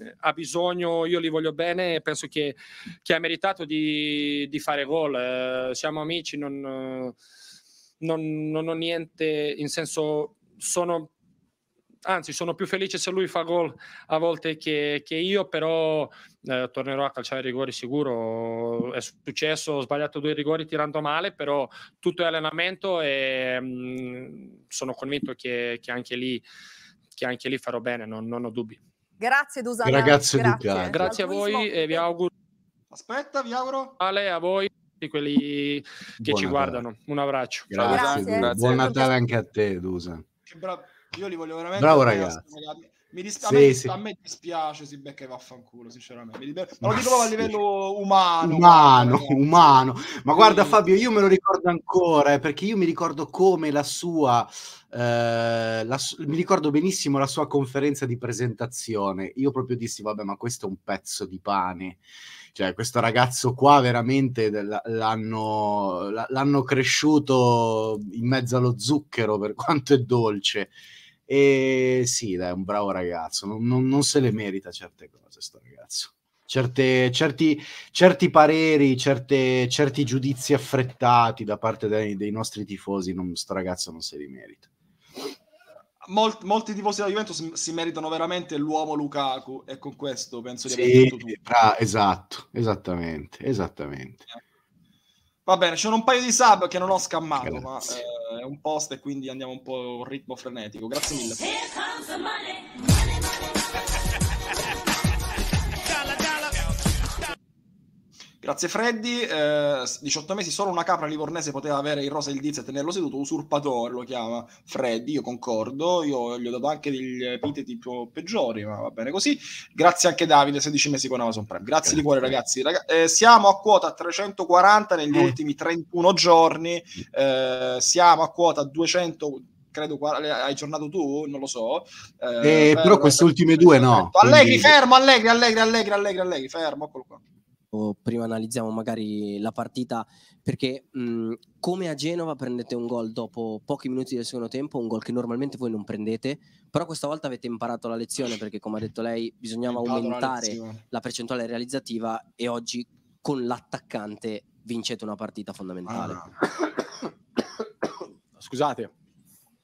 mh, ha bisogno, io li voglio bene e penso che, che ha meritato di, di fare gol. Eh, siamo amici, non, non, non ho niente in senso sono anzi sono più felice se lui fa gol a volte che, che io, però eh, tornerò a calciare i rigori sicuro. È successo, ho sbagliato due rigori tirando male, però tutto è allenamento e mh, mm, sono convinto che, che, anche lì, che, anche lì, farò bene, non, non ho dubbi. Grazie Dusana. Ragazzi, grazie, grazie a voi e vi auguro. Aspetta, vi auguro. Ale, a voi e quelli che Buon ci Natale. guardano. Un abbraccio. Grazie. Grazie. Grazie. Buon Natale anche a te, Dusa. Bravo. Io li voglio veramente. Bravo, ragazzi. Mi dis- sì, a, me, sì. a, me, dispiace si becca e vaffanculo sinceramente mi dispiace. ma lo dico sì. a livello umano umano, guarda, umano. ma guarda Fabio io me lo ricordo ancora eh, perché io mi ricordo come la sua eh, la mi ricordo benissimo la sua conferenza di presentazione io proprio dissi vabbè ma questo è un pezzo di pane cioè questo ragazzo qua veramente l'hanno, l'hanno cresciuto in mezzo allo zucchero per [LAUGHS] quanto è dolce e sì, dai, è un bravo ragazzo, non, non, non se le merita certe cose, sto ragazzo. Certe, certi, certi, pareri, certe, certi giudizi affrettati da parte dei, dei nostri tifosi, non, sto ragazzo non se li merita. Mol, molti tifosi della Juventus si meritano veramente l'uomo Lukaku e con questo penso di aver sì, detto tutto. Bra- esatto, esattamente, esattamente. Va bene, c'erano un paio di sub che non ho scammato, Grazie. ma... Eh è un post e quindi andiamo un po' a un ritmo frenetico. Grazie mille. Grazie Freddy, eh, 18 mesi solo una capra livornese poteva avere il rosa e il diz e tenerlo seduto, usurpatore lo chiama Freddy, io concordo, io gli ho dato anche degli epiteti più peggiori, ma va bene così. Grazie anche Davide, 16 mesi con Amazon Prime. Grazie, Grazie. di cuore ragazzi. Rag- eh, siamo a quota 340 negli eh. ultimi 31 giorni, eh, siamo a quota 200 credo hai aggiornato tu, non lo so. Eh, eh però queste ultime due no. Allegri, quindi... fermo, Allegri, Allegri, Allegri, Allegri, Allegri, fermo, eccolo qua o prima analizziamo magari la partita, perché mh, mhmm, come a Genova prendete un gol dopo pochi minuti del secondo tempo, un gol che normalmente voi non prendete, però questa volta avete imparato la lezione perché come ha detto lei bisognava aumentare la, la percentuale realizzativa e oggi con l'attaccante vincete una partita fondamentale. Ah. [COUGHS] Scusate,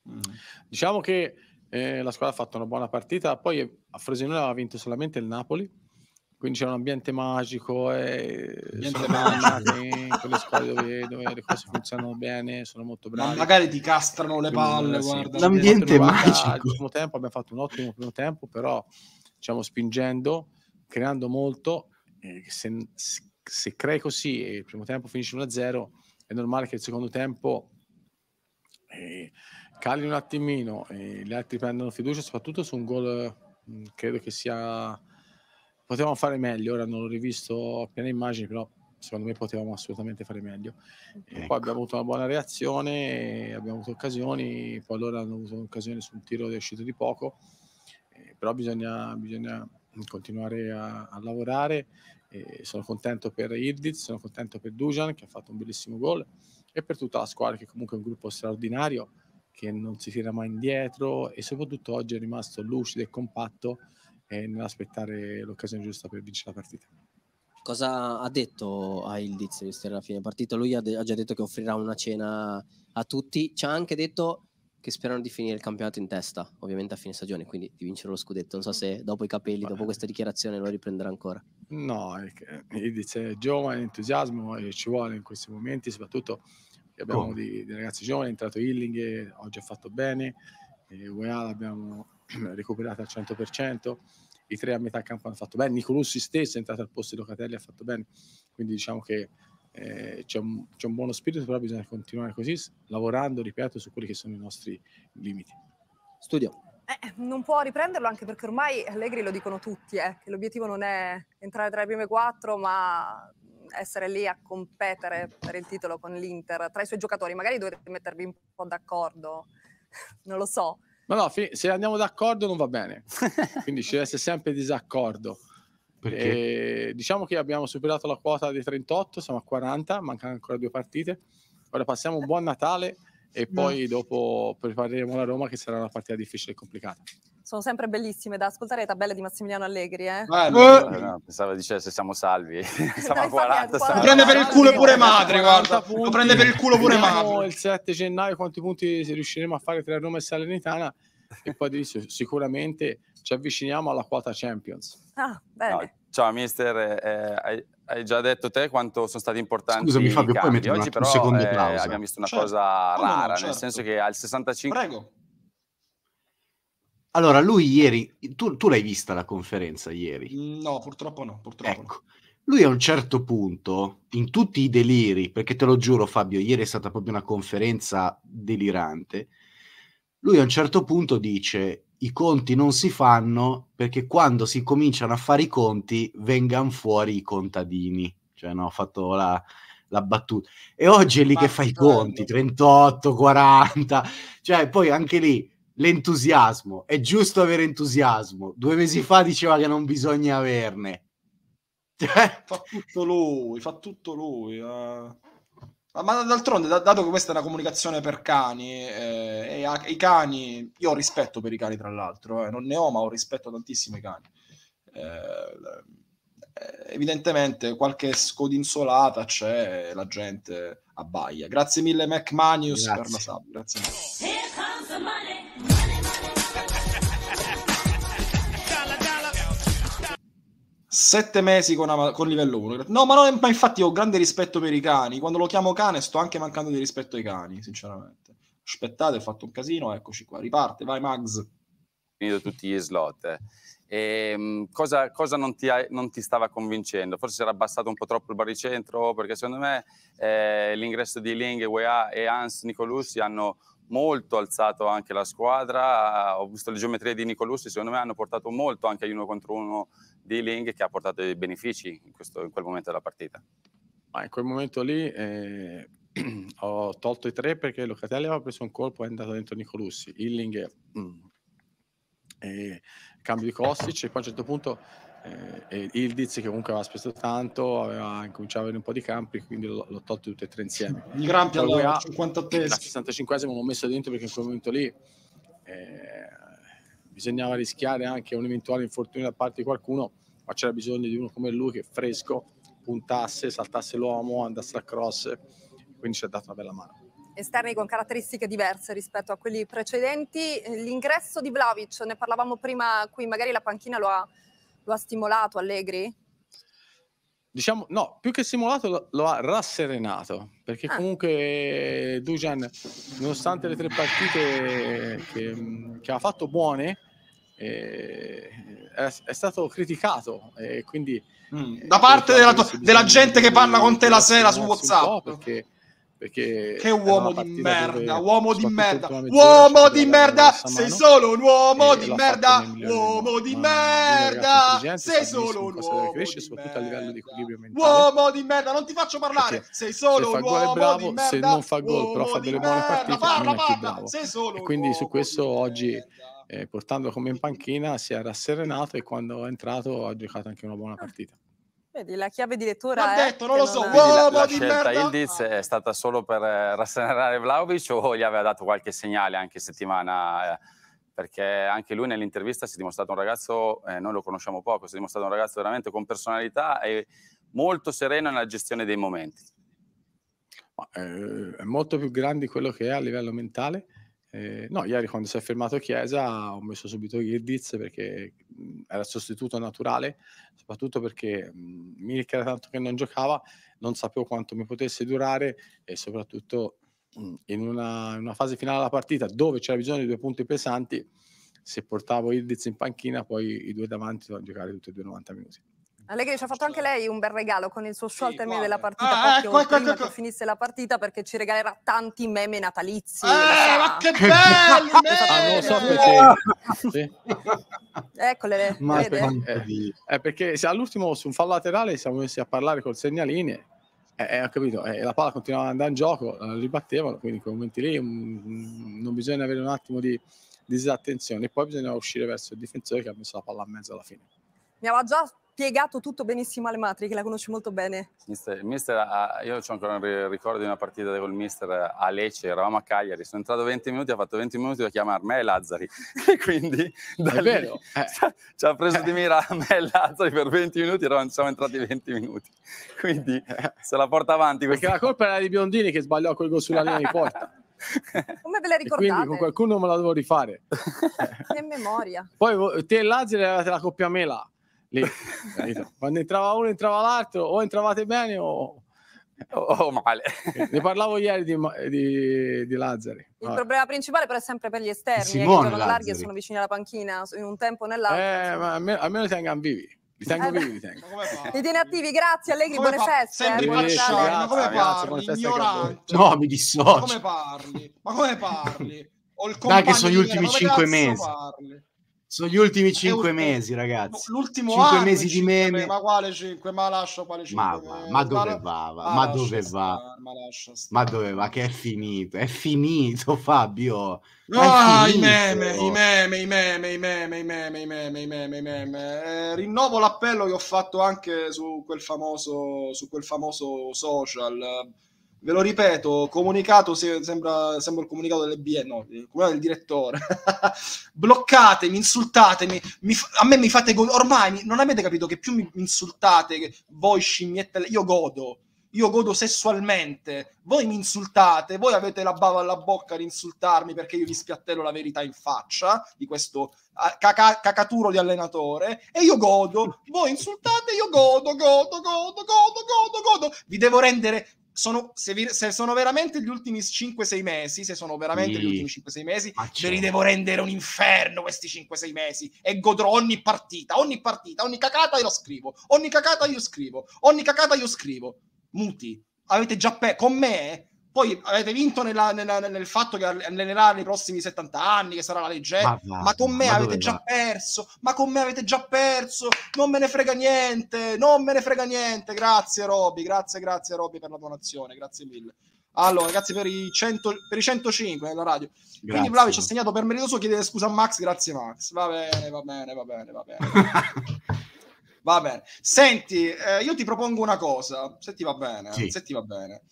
mm. diciamo che eh, la squadra ha fatto una buona partita, poi a Frosinone aveva vinto solamente il Napoli quindi c'era un ambiente magico e ambiente magico. le quelle scuole dove, dove, le cose funzionano bene sono molto bravi ma magari ti castrano le palle eh, guarda l'ambiente magico primo tempo abbiamo fatto un ottimo primo tempo però diciamo spingendo creando molto se, se crei così e il primo tempo finisce 1-0 è normale che il secondo tempo eh, cali un attimino e gli altri prendono fiducia soprattutto su un gol mm, credo che sia potevamo fare meglio, ora non l'ho rivisto appena piena immagine, però secondo me potevamo assolutamente fare meglio. Ecco. Poi abbiamo avuto una buona reazione, abbiamo avuto occasioni, poi loro hanno avuto un'occasione su un tiro che è uscito di poco, eh, però bisogna, bisogna, continuare a, a lavorare. Eh, sono contento per Irdiz, sono contento per Dujan che ha fatto un bellissimo gol e per tutta la squadra che comunque è un gruppo straordinario che non si tira mai indietro e soprattutto oggi è rimasto lucido e compatto e nell'aspettare l'occasione giusta per vincere la partita. Cosa ha detto a Ildiz ieri alla fine partita? Lui ha, de- ha già detto che offrirà una cena a tutti, ci ha anche detto che sperano di finire il campionato in testa, ovviamente a fine stagione, quindi di vincere lo scudetto. Non so se dopo i capelli, dopo questa dichiarazione, lo riprenderà ancora. No, Ildiz è giovane, entusiasmo e ci vuole in questi momenti, soprattutto abbiamo oh. dei, ragazzi giovani, è entrato Illing, oggi ha fatto bene, e UEA l'abbiamo [CLEARS THROAT] recuperata al 100%, i tre a metà campo hanno fatto bene, Nicolussi stesso è entrato al posto di Locatelli ha fatto bene, quindi diciamo che eh, c'è, un, c'è, un, buono spirito, però bisogna continuare così, lavorando, ripeto, su quelli che sono i nostri limiti. Studio. Eh, non può riprenderlo anche perché ormai Allegri lo dicono tutti, eh, che l'obiettivo non è entrare tra le prime quattro, ma essere lì a competere per il titolo con l'Inter, tra i suoi giocatori, magari dovete mettervi un po' d'accordo, [LAUGHS] non lo so, ma no, se andiamo d'accordo non va bene. [LAUGHS] Quindi ci deve essere sempre disaccordo. E, diciamo che abbiamo superato la quota dei 38, siamo a 40, mancano ancora due partite. Ora passiamo un buon Natale e poi dopo prepareremo la Roma che sarà una partita difficile e complicata. Sono sempre bellissime da ascoltare le tabelle di Massimiliano Allegri, eh? eh no, no, pensavo dicesse siamo salvi. [LAUGHS] siamo a 40, lo prende per il culo pure madre, guarda. Lo prende per il culo pure madre. Il 7 gennaio quanti punti riusciremo a fare tra Roma e Salernitana? E poi adesso sicuramente ci avviciniamo alla quota Champions. Ah, bene. Ciao mister, eh, eh, hai, hai, già detto te quanto sono stati importanti Scusami Fabio, poi metti Oggi però secondo eh, pausa. abbiamo visto una certo. cosa rara, no, no, certo. nel senso che al 65... Prego. Allora, lui ieri, tu, tu, l'hai vista la conferenza ieri? No, purtroppo no, purtroppo ecco. no. Lui a un certo punto, in tutti i deliri, perché te lo giuro Fabio, ieri è stata proprio una conferenza delirante, lui a un certo punto dice i conti non si fanno perché quando si cominciano a fare i conti vengano fuori i contadini. Cioè, no, ho fatto la, la battuta. E oggi è lì che fai i conti, 38, 40, cioè poi anche lì l'entusiasmo, è giusto avere entusiasmo. Due mesi fa diceva che non bisogna averne. fa tutto lui, fa tutto lui. Eh. Ma d'altronde, dato che questa è una comunicazione per cani, eh, e i cani, io ho rispetto per i cani tra l'altro, eh, non ne ho, ma ho rispetto tantissimo i cani. Eh, eh evidentemente qualche scodinzolata c'è, la gente abbaia. Grazie mille Mac Manius per la sub. Grazie mille. Sette mesi con, ama- con livello 1. No, ma, non, ma infatti ho grande rispetto per i cani. Quando lo chiamo cane sto anche mancando di rispetto ai cani, sinceramente. Aspettate, ho fatto un casino, eccoci qua. Riparte, vai Mags. Finito tutti gli slot. Eh. E, ehm, cosa, cosa non, ti ha, non, ti stava convincendo? Forse si era abbassato un po' troppo il baricentro? Perché secondo me eh, l'ingresso di Ling e Hans Nicolussi hanno molto alzato anche la squadra, ho visto le geometrie di Nicolussi, secondo me hanno portato molto anche ai uno contro uno di Ling che ha portato dei benefici in, questo, in quel momento della partita. Ma in quel momento lì eh, [CLEARS THROAT] ho tolto i tre perché Locatelli aveva preso un colpo e è andato dentro Nicolussi, Illing e, mm, e cambio di Kostic e poi a un certo punto eh, e Ildiz che comunque aveva speso tanto, aveva incominciato a avere un po' di campi, quindi l'ho, l'ho tolto tutti e tre insieme. Il Grampi al 58 al 65 l'ho messo dentro perché in quel momento lì eh, bisognava rischiare anche un eventuale infortunio da parte di qualcuno, ma c'era bisogno di uno come lui che fresco puntasse, saltasse l'uomo, andasse a cross, quindi ci ha dato una bella mano esterni con caratteristiche diverse rispetto a quelli precedenti. Eh, l'ingresso di Vlaovic, ne parlavamo prima qui, magari la panchina lo ha lo ha stimolato Allegri? Diciamo, no, più che simulato lo, lo ha rasserenato, perché ah. comunque Dujan, nonostante le tre partite che, che ha fatto buone, eh, è, è, stato criticato e quindi... Mm. Da parte eh, della, della gente che parla con te la sera su WhatsApp. Perché perché che uomo di merda, uomo di merda, uomo di merda, sei solo un uomo di merda, uomo di merda, sei solo un uomo cresce, soprattutto a livello di equilibrio mentale. Uomo di merda, non ti faccio parlare, sei solo un uomo di merda, se non fa gol però fa delle buone partite, parla, parla, sei solo quindi su questo oggi eh, portandolo come in panchina si era rasserenato e quando è entrato ha giocato anche una buona partita. Vedi, la chiave di lettura ha detto, non lo so, non uomo la, di scelta merda! Ildiz è stata solo per eh, rasserenare Vlaovic o gli aveva dato qualche segnale anche settimana? Eh, perché anche lui nell'intervista si è dimostrato un ragazzo, eh, noi lo conosciamo poco, si è dimostrato un ragazzo veramente con personalità e molto sereno nella gestione dei momenti. Ma, eh, è molto più grande di quello che è a livello mentale eh, no, ieri quando si è fermato Chiesa ho messo subito Girdiz perché era sostituto naturale, soprattutto perché mh, Milik era tanto che non giocava, non sapevo quanto mi potesse durare e soprattutto mh, in, una, una, fase finale della partita dove c'era bisogno di due punti pesanti, se portavo Girdiz in panchina poi i due davanti dovevano giocare tutti e due 90 minuti. Allegri ci ha fatto anche lei un bel regalo con il suo show al sì, termine della partita, ah, proprio ecco, ecco, prima ecco. che finisse la partita, perché ci regalerà tanti meme natalizi. Eh, ma che belli! ah, so perché... sì. Eccole, ma vede? Per, eh, eh, perché se all'ultimo su un fallo laterale siamo messi a parlare col segnalini eh, eh ho capito, eh, la palla continuava ad andare in gioco, la ribattevano, quindi in quei momenti lì mh, mm, mm, non bisogna avere un attimo di, disattenzione e poi bisogna uscire verso il difensore che ha messo la palla a mezzo alla fine. Mi aveva già spiegato tutto benissimo alle Matri, che la conosce molto bene. Mister, mister, ah, ah, io ho ancora un ricordo di una partita con il mister eh, a Lecce, eravamo a Cagliari, sono entrato 20 minuti, ha fatto 20 minuti da chiamare me e Lazzari. [LAUGHS] E quindi da lì, eh. [LAUGHS] ci ha preso di mira me e Lazzari per 20 minuti, eravamo, siamo entrati 20 minuti. Quindi eh. se la porta avanti. Questa... Perché la colpa era di Biondini che sbagliò quel gol sulla linea di porta. [LAUGHS] Come ve la ricordate? E quindi con qualcuno me la devo rifare. Che memoria. Poi te e Lazzari avevate la coppia mela lì. [LAUGHS] Quando entrava uno, entrava l'altro, o entravate bene o, o male. ne parlavo ieri di, di, di Lazzari. Il allora. problema principale però è sempre per gli esterni, eh, Simone che sono larghi e sono vicini alla panchina, in un tempo o nell'altro. Eh, ma almeno, almeno tengano vivi. Li tengo eh vivi, li tengo. Li tieni attivi, grazie Allegri, come buone fa? feste. Sembri eh, pasciare, ma come parli? Ignorante. Cioè, no, mi dissocio. Ma come parli? Ma come parli? Dai che sono gli ultimi cinque mesi. Parli? Sono gli ultimi cinque mesi, ragazzi. L'ultimo cinque anno, mesi cinque, di meme. Ma quale cinque? Ma lascia quale cinque? Ma, ma, ma dove va? Ma, ma dove va? Ma, ma dove va? Che è finito? È finito, Fabio. No, ah, i meme, i meme, i meme, i meme, i meme, i meme, i meme, i meme. Eh, rinnovo l'appello che ho fatto anche su quel famoso, su quel famoso social ve lo ripeto, comunicato se, sembra, sembra, il comunicato delle BN, no, il comunicato del direttore. [LAUGHS] Bloccatemi, insultatemi, mi, a me mi fate godere. Ormai non avete capito che più mi insultate, voi scimmiette, io godo. Io godo sessualmente, voi mi insultate, voi avete la bava alla bocca ad insultarmi perché io vi spiattello la verità in faccia di questo ah, caca- cacaturo di allenatore e io godo, voi insultate, io godo, godo, godo, godo, godo, godo, vi devo rendere sono, se, vi, se, sono veramente gli ultimi 5-6 mesi, se sono veramente sì. gli ultimi 5-6 mesi, ce li certo. devo rendere un inferno questi 5-6 mesi e godrò ogni partita, ogni partita, ogni cacata io scrivo, ogni cacata io scrivo, ogni cacata io scrivo. Muti, avete già pe- con me poi avete vinto nella, nella, nel fatto che allenerà nei prossimi 70 anni, che sarà la leggenda. Ma, ma, con me ma avete già va? perso. Ma con me avete già perso. Non me ne frega niente. Non me ne frega niente. Grazie, Roby. Grazie, grazie, Roby, per la donazione. Grazie mille. Allora, grazie per i, 100, per i 105 della eh, radio. Grazie. Quindi ci ha segnato per merito suo, chiedere scusa a Max, grazie Max. Va bene, va bene, va bene, va bene. [LAUGHS] va bene. Senti, eh, io ti propongo una cosa, se ti va bene, sì. se ti va bene.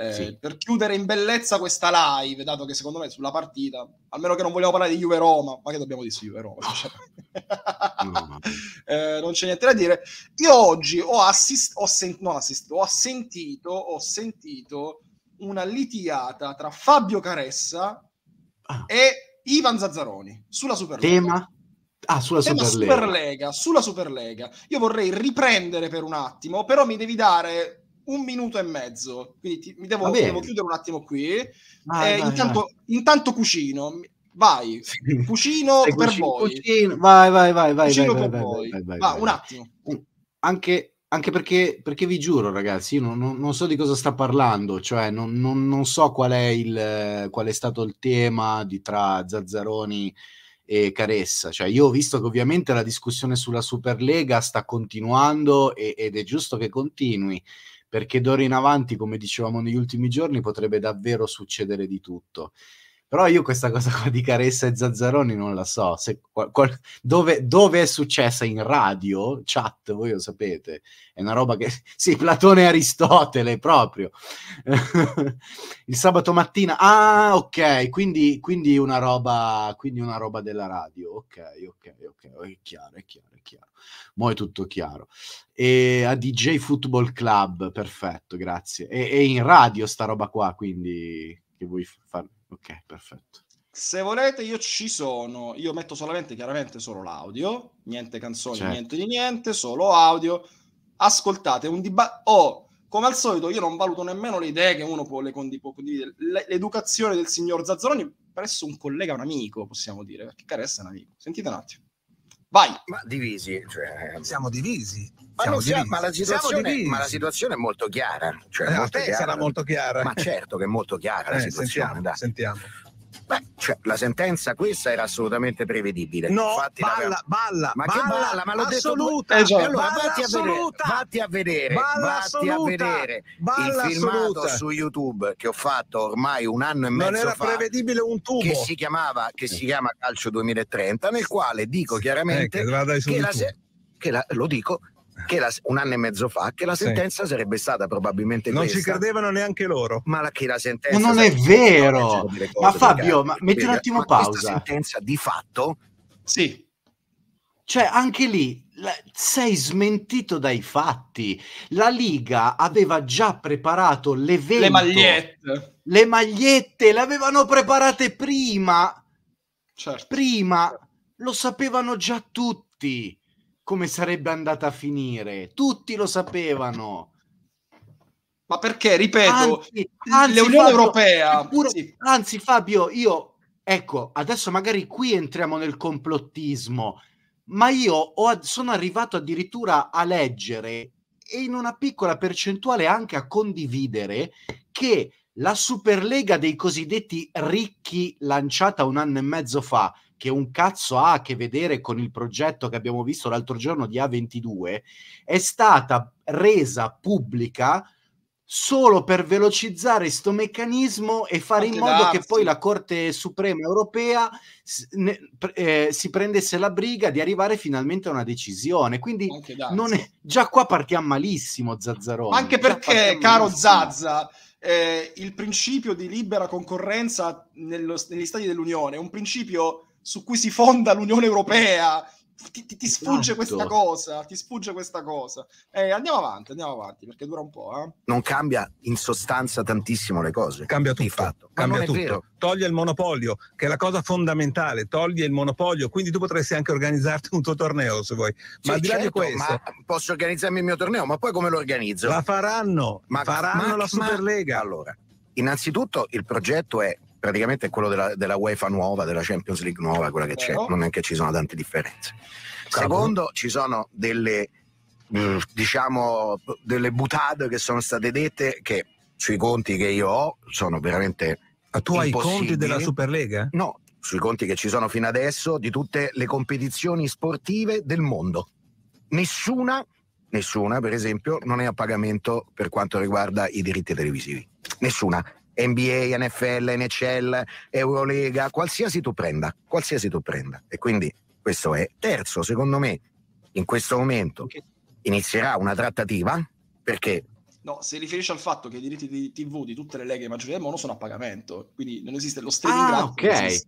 Eh, sì. Per chiudere in bellezza questa live, dato che secondo me sulla partita, almeno che non vogliamo parlare di Juve Roma, ma che dobbiamo dire su Juve Roma? Cioè, [LAUGHS] no. [LAUGHS] eh, non c'è niente da dire. Io oggi ho, assist- ho, sen- assist- ho, sentito, ho sentito una litiata tra Fabio Caressa ah. e Ivan Zazzaroni sulla Superlega. Tema? Ah, sulla Superlega. Superlega. Sulla Superlega. Io vorrei riprendere per un attimo, però mi devi dare un minuto e mezzo, quindi ti, mi devo, devo, chiudere un attimo qui. Vai, eh, vai, intanto, vai. intanto, cucino, vai, [LAUGHS] cucino per voi. vai, vai, vai, Cucino per voi. un attimo. Anche anche perché, perché, vi giuro, ragazzi, io non, non, non, so di cosa sta parlando, cioè non, non so qual è, il, qual è, stato il tema di tra Zazzaroni e Caressa. Cioè, io ho visto che ovviamente la discussione sulla Superlega sta continuando e, ed è giusto che continui, perché d'ora in avanti, come dicevamo negli ultimi giorni, potrebbe davvero succedere di tutto. Però io questa cosa qua di Caressa e Zazzaroni non la so. Se, qual, qual, dove, dove, è successa? In radio? Chat, voi lo sapete. È una roba che... [LAUGHS] Sì, Platone e Aristotele, proprio. [LAUGHS] Il sabato mattina... Ah, ok, quindi, quindi, una roba, quindi una roba della radio. Ok, ok, ok, oh, è chiaro, è chiaro, è chiaro. Mo' è tutto chiaro. E a DJ Football Club, perfetto, grazie. E, e in radio sta roba qua, quindi... Che vuoi fare? Ok, perfetto. Se volete io ci sono, io metto solamente chiaramente solo l'audio, niente canzoni, certo. niente di niente, solo audio. Ascoltate un dibattito... Oh, come al solito io non valuto nemmeno le idee che uno può, le condi- può condividere. Le- l'educazione del signor Zazzaroni presso un collega, un amico, possiamo dire, perché Caressa è un amico. Sentite un attimo. Vai. Ma divisi, cioè... Eh, siamo divisi. Ma, siamo divisi. Siamo, ma, la divisi. ma, la situazione, è molto chiara. Cioè, eh, molto chiara. sarà molto chiara. Ma certo che è molto chiara eh, la situazione. Sentiamo, sentiamo. Beh, cioè, la sentenza questa era assolutamente prevedibile. No, Infatti, balla, balla, ma balla, che balla, ma l'ho assoluta, detto esatto. Cioè, allora, balla vatti, assoluta, a vedere, vatti a vedere, balla vatti assoluta, a vedere balla il filmato assoluta. su YouTube che ho fatto ormai un anno e mezzo fa. Non era fa, prevedibile un tubo. Che si chiamava che si chiama Calcio 2030, nel quale dico chiaramente eh, che, che, la, che la, lo dico la, un anno e mezzo fa che la sentenza sì. sarebbe stata probabilmente non questa, ci credevano neanche loro ma la, che la sentenza ma non è vero cose, ma Fabio cioè, ma metti un attimo ma pausa questa sentenza di fatto sì cioè anche lì sei smentito dai fatti la Liga aveva già preparato l'evento le magliette le magliette le avevano preparate prima certo. prima lo sapevano già tutti come sarebbe andata a finire. Tutti lo sapevano. Ma perché, ripeto, anzi, anzi, l'Unione Fabio, Europea... Pure, sì. Anzi Fabio, io, ecco, adesso magari qui entriamo nel complottismo, ma io ho, sono arrivato addirittura a leggere e in una piccola percentuale anche a condividere che la Superlega dei cosiddetti ricchi lanciata un anno e mezzo fa che un cazzo ha a che vedere con il progetto che abbiamo visto l'altro giorno di A22, è stata resa pubblica solo per velocizzare questo meccanismo e fare in modo che poi la Corte Suprema Europea eh, si prendesse la briga di arrivare finalmente a una decisione. Quindi è, già qua partiamo malissimo, Zazzaroni. Anche perché, caro Zazza, eh, il principio di libera concorrenza nello, negli stati dell'Unione è un principio su cui si fonda l'Unione Europea. Ti, ti, ti esatto. sfugge esatto. questa cosa, ti sfugge questa cosa. Eh, andiamo avanti, andiamo avanti, perché dura un po'. Eh? Non cambia in sostanza tantissimo le cose. Cambia tutto. Fatto. Cambia tutto. Toglie il monopolio, che è la cosa fondamentale, toglie il monopolio, quindi tu potresti anche organizzarti un tuo torneo se vuoi. Ma sì, di là certo, di questo... posso organizzarmi il mio torneo, ma poi come lo organizzo? La faranno, ma, faranno ma, la Superlega. Ma, allora, innanzitutto il progetto è praticamente è quello della, della, UEFA nuova, della Champions League nuova, quella che c'è, non è che ci sono tante differenze. Secondo, ci sono delle, eh, diciamo, delle butade che sono state dette che sui conti che io ho sono veramente... Ma tu hai i conti della Superlega? No, sui conti che ci sono fino adesso di tutte le competizioni sportive del mondo. Nessuna, nessuna per esempio, non è a pagamento per quanto riguarda i diritti televisivi. Nessuna. NBA, NFL, NHL, Eurolega, qualsiasi tu prenda, qualsiasi tu prenda. E quindi questo è terzo, secondo me, in questo momento inizierà una trattativa perché No, si riferisce al fatto che i diritti di TV di tutte le leghe maggiori del mondo sono a pagamento, quindi non esiste lo streaming ah, Ok.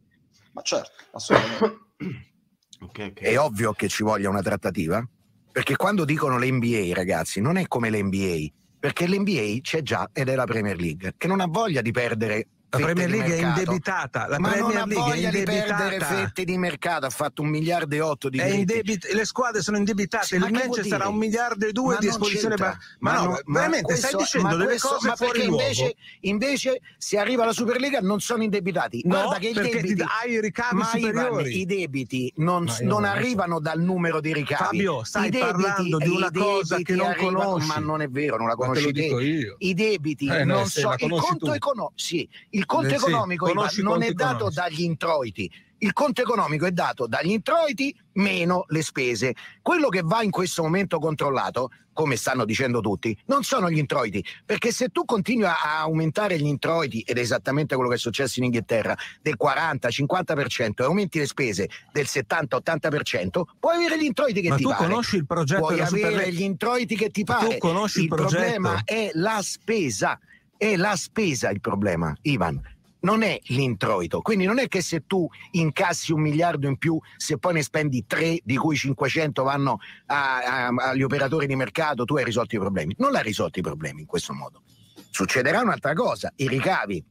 Ma certo, assolutamente. [COUGHS] okay, okay. È ovvio che ci voglia una trattativa, perché quando dicono l'NBA, ragazzi, non è come l'NBA perché l'NBA c'è già ed è la Premier League, che non ha voglia di perdere la Premier League è indebitata. La Ma Premier non ha voglia di perdere fette di mercato, ha fatto un miliardo e otto di indebit- Le squadre sono indebitate, sì, il Manchester sarà un miliardo e due a disposizione. Ma, ma, no, ma veramente questo, stai dicendo delle questo, cose ma fuori invece, invece, se arriva la Superlega non sono indebitati. No, Guarda che i debiti, hai i ricavi ma Ivan, i debiti non, non arrivano so. dal numero di ricavi. Fabio, stai debiti, parlando di una cosa che non arrivano, conosci. Ma non è vero, non la conosci te. I debiti eh, non so, il conto economico, sì, il conto eh, economico sì, IVA, non è dato economici. dagli introiti, il conto economico è dato dagli introiti meno le spese. Quello che va in questo momento controllato, come stanno dicendo tutti, non sono gli introiti, perché se tu continui a aumentare gli introiti, ed è esattamente quello che è successo in Inghilterra, del 40-50% e aumenti le spese del 70-80%, puoi avere gli introiti che Ma ti tu conosci il progetto puoi avere Superleg- gli introiti che ti pare. Tu conosci il, il progetto. problema è la spesa è la spesa il problema, Ivan. Non è l'introito, quindi non è che se tu incassi un miliardo in più, se poi ne spendi tre, di cui 500 vanno a, a, agli operatori di mercato, tu hai risolto i problemi. Non l'hai risolto i problemi in questo modo. Succederà un'altra cosa, i ricavi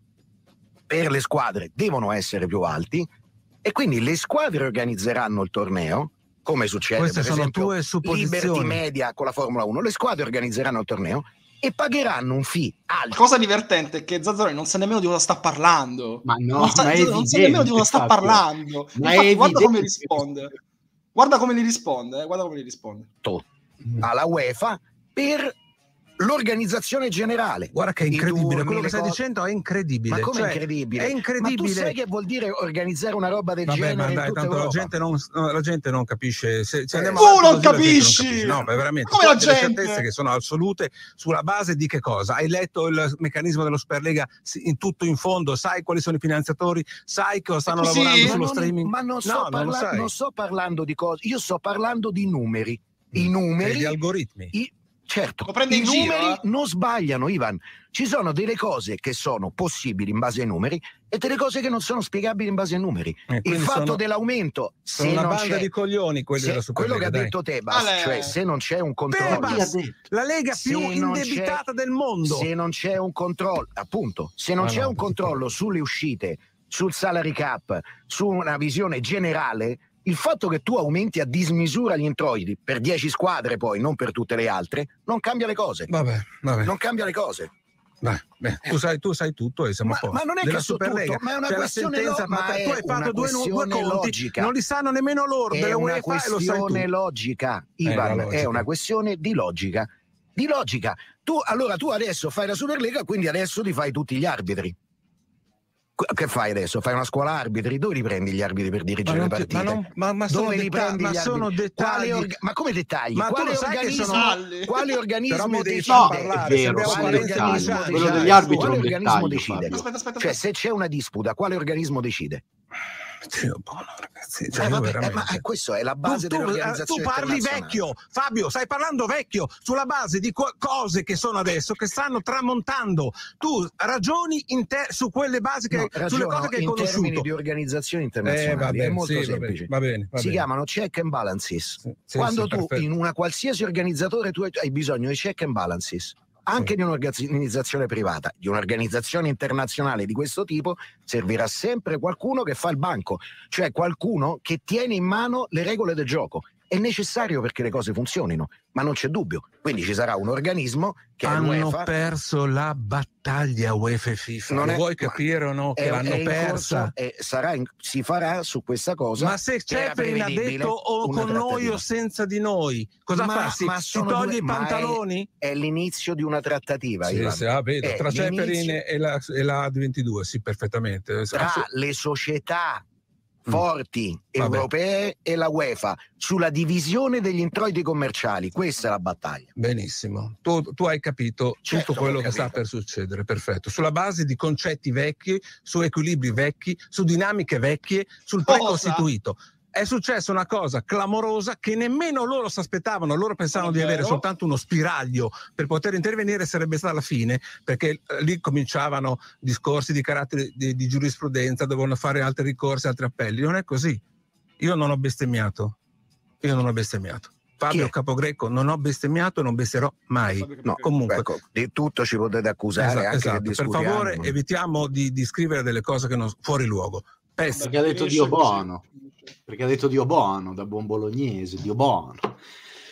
per le squadre devono essere più alti e quindi le squadre organizzeranno il torneo come succede Queste per sono esempio Liberty Media con la Formula 1 le squadre organizzeranno il torneo e pagheranno un fee alto. La cosa divertente è che Zazzaroni non sa nemmeno di cosa sta parlando. Ma no, non, sa, ma evidente, non sa nemmeno di cosa sta parlando. Ma Infatti, guarda come risponde. Guarda come gli risponde, eh, guarda come gli risponde. Alla UEFA per l'organizzazione generale. Guarda che è incredibile, quello che stai dicendo è incredibile. Ma come cioè, incredibile? È incredibile. Ma tu sai che vuol dire organizzare una roba del Vabbè, genere? Ma dai, tanto la gente, non, la gente, non, capisce. Se, se eh, tu non capisci! non capisci! No, ma veramente. Come la gente? Le certezze che sono assolute sulla base di che cosa? Hai letto il meccanismo dello Superlega in tutto in fondo? Sai quali sono i finanziatori? Sai cosa eh, stanno sì, lavorando sullo non, streaming? Ma non sto, parla- non, non sto parlando di cose, io sto parlando di numeri i mm. cioè, numeri, e gli algoritmi. I, Certo, i numeri giro, eh? non sbagliano, Ivan. Ci sono delle cose che sono possibili in base ai numeri e delle cose che non sono spiegabili in base ai numeri. Eh, Il fatto sono, dell'aumento, se una non banda di coglioni se, quello che ha detto Tebas, Ale. cioè se non c'è un controllo, Tebas, la Lega più indebitata del mondo. Se non c'è un controllo, appunto, se non ah, c'è no, un controllo sulle uscite, sul salary cap, su una visione generale il fatto che tu aumenti a dismisura gli introiti per 10 squadre poi, non per tutte le altre, non cambia le cose. Vabbè, vabbè. Non cambia le cose. Beh, beh, tu, sai, tu, sai, tutto e siamo ma, a Ma non è Della che so tutto, ma è una cioè questione sentenza, lo- ma tu hai fatto due, due conti, non li sanno nemmeno loro, è una UEFA questione logica, eh, Ivan, è, logica. è una questione di logica. Di logica. Tu, allora tu adesso fai la Superlega, quindi adesso ti fai tutti gli arbitri che fai adesso? Fai una scuola arbitri? Dove li prendi gli arbitri per dirigere ma le partite? Ma, non, ma, ma sono, detta- ma sono dettagli. Orga- ma come dettagli? Ma quale organismo, sono... quale organismo decide? No, è vero, quale organismo quello degli arbitri quale organismo decide? Aspetta, aspetta, aspetta. Cioè, se c'è una disputa, quale organismo decide? Dio buono, ragazzi. Cioè eh, vabbè, veramente... eh, ma eh, questo è la base tu, dell'organizzazione. Tu parli vecchio, Fabio, stai parlando vecchio sulla base di co- cose che sono adesso che stanno tramontando. Tu ragioni ter- su quelle basi che, no, sulle cose che hai conosciuto. In termini di organizzazioni internazionali eh, bene, è molto sì, semplice. Va bene, va bene, si chiamano check and balances. Sì, Quando sì, tu perfetto. in una qualsiasi organizzatore tu hai bisogno di check and balances anche di un'organizzazione privata, di un'organizzazione internazionale di questo tipo, servirà sempre qualcuno che fa il banco, cioè qualcuno che tiene in mano le regole del gioco è necessario perché le cose funzionino, ma non c'è dubbio. Quindi ci sarà un organismo che hanno perso la battaglia UEFA e FIFA. Non è, vuoi capire o no? È, che l'hanno persa. Corso, in, si farà su questa cosa. Ma se Cepelin ha detto o con noi o senza di noi, cosa ma, fa? Si, ma si toglie due, i pantaloni? È, è, l'inizio di una trattativa. Sì, sì, ah, vedo, tra Cepelin e la, e la 22 sì, perfettamente. Tra le società Mm. forti Vabbè. europee e la UEFA sulla divisione degli introiti commerciali. Questa è la battaglia. Benissimo, tu, tu hai capito certo, tutto quello che sta per succedere, perfetto. Sulla base di concetti vecchi, su equilibri vecchi, su dinamiche vecchie, sul Cosa? precostituito è successa una cosa clamorosa che nemmeno loro si aspettavano, loro pensavano di avere soltanto uno spiraglio per poter intervenire, sarebbe stata la fine, perché eh, lì cominciavano discorsi di carattere di, di giurisprudenza, dovevano fare altri ricorsi, altri appelli. Non è così. Io non ho bestemmiato. Io non ho bestemmiato. Fabio Capogreco, non ho bestemmiato e non besterò mai. No, comunque. Ecco, di tutto ci potete accusare. Esatto, esatto. Per favore, evitiamo di, di, scrivere delle cose che non, fuori luogo. Pessimo. Perché ha detto Dio buono perché ha detto Dio buono da buon bolognese, Dio buono.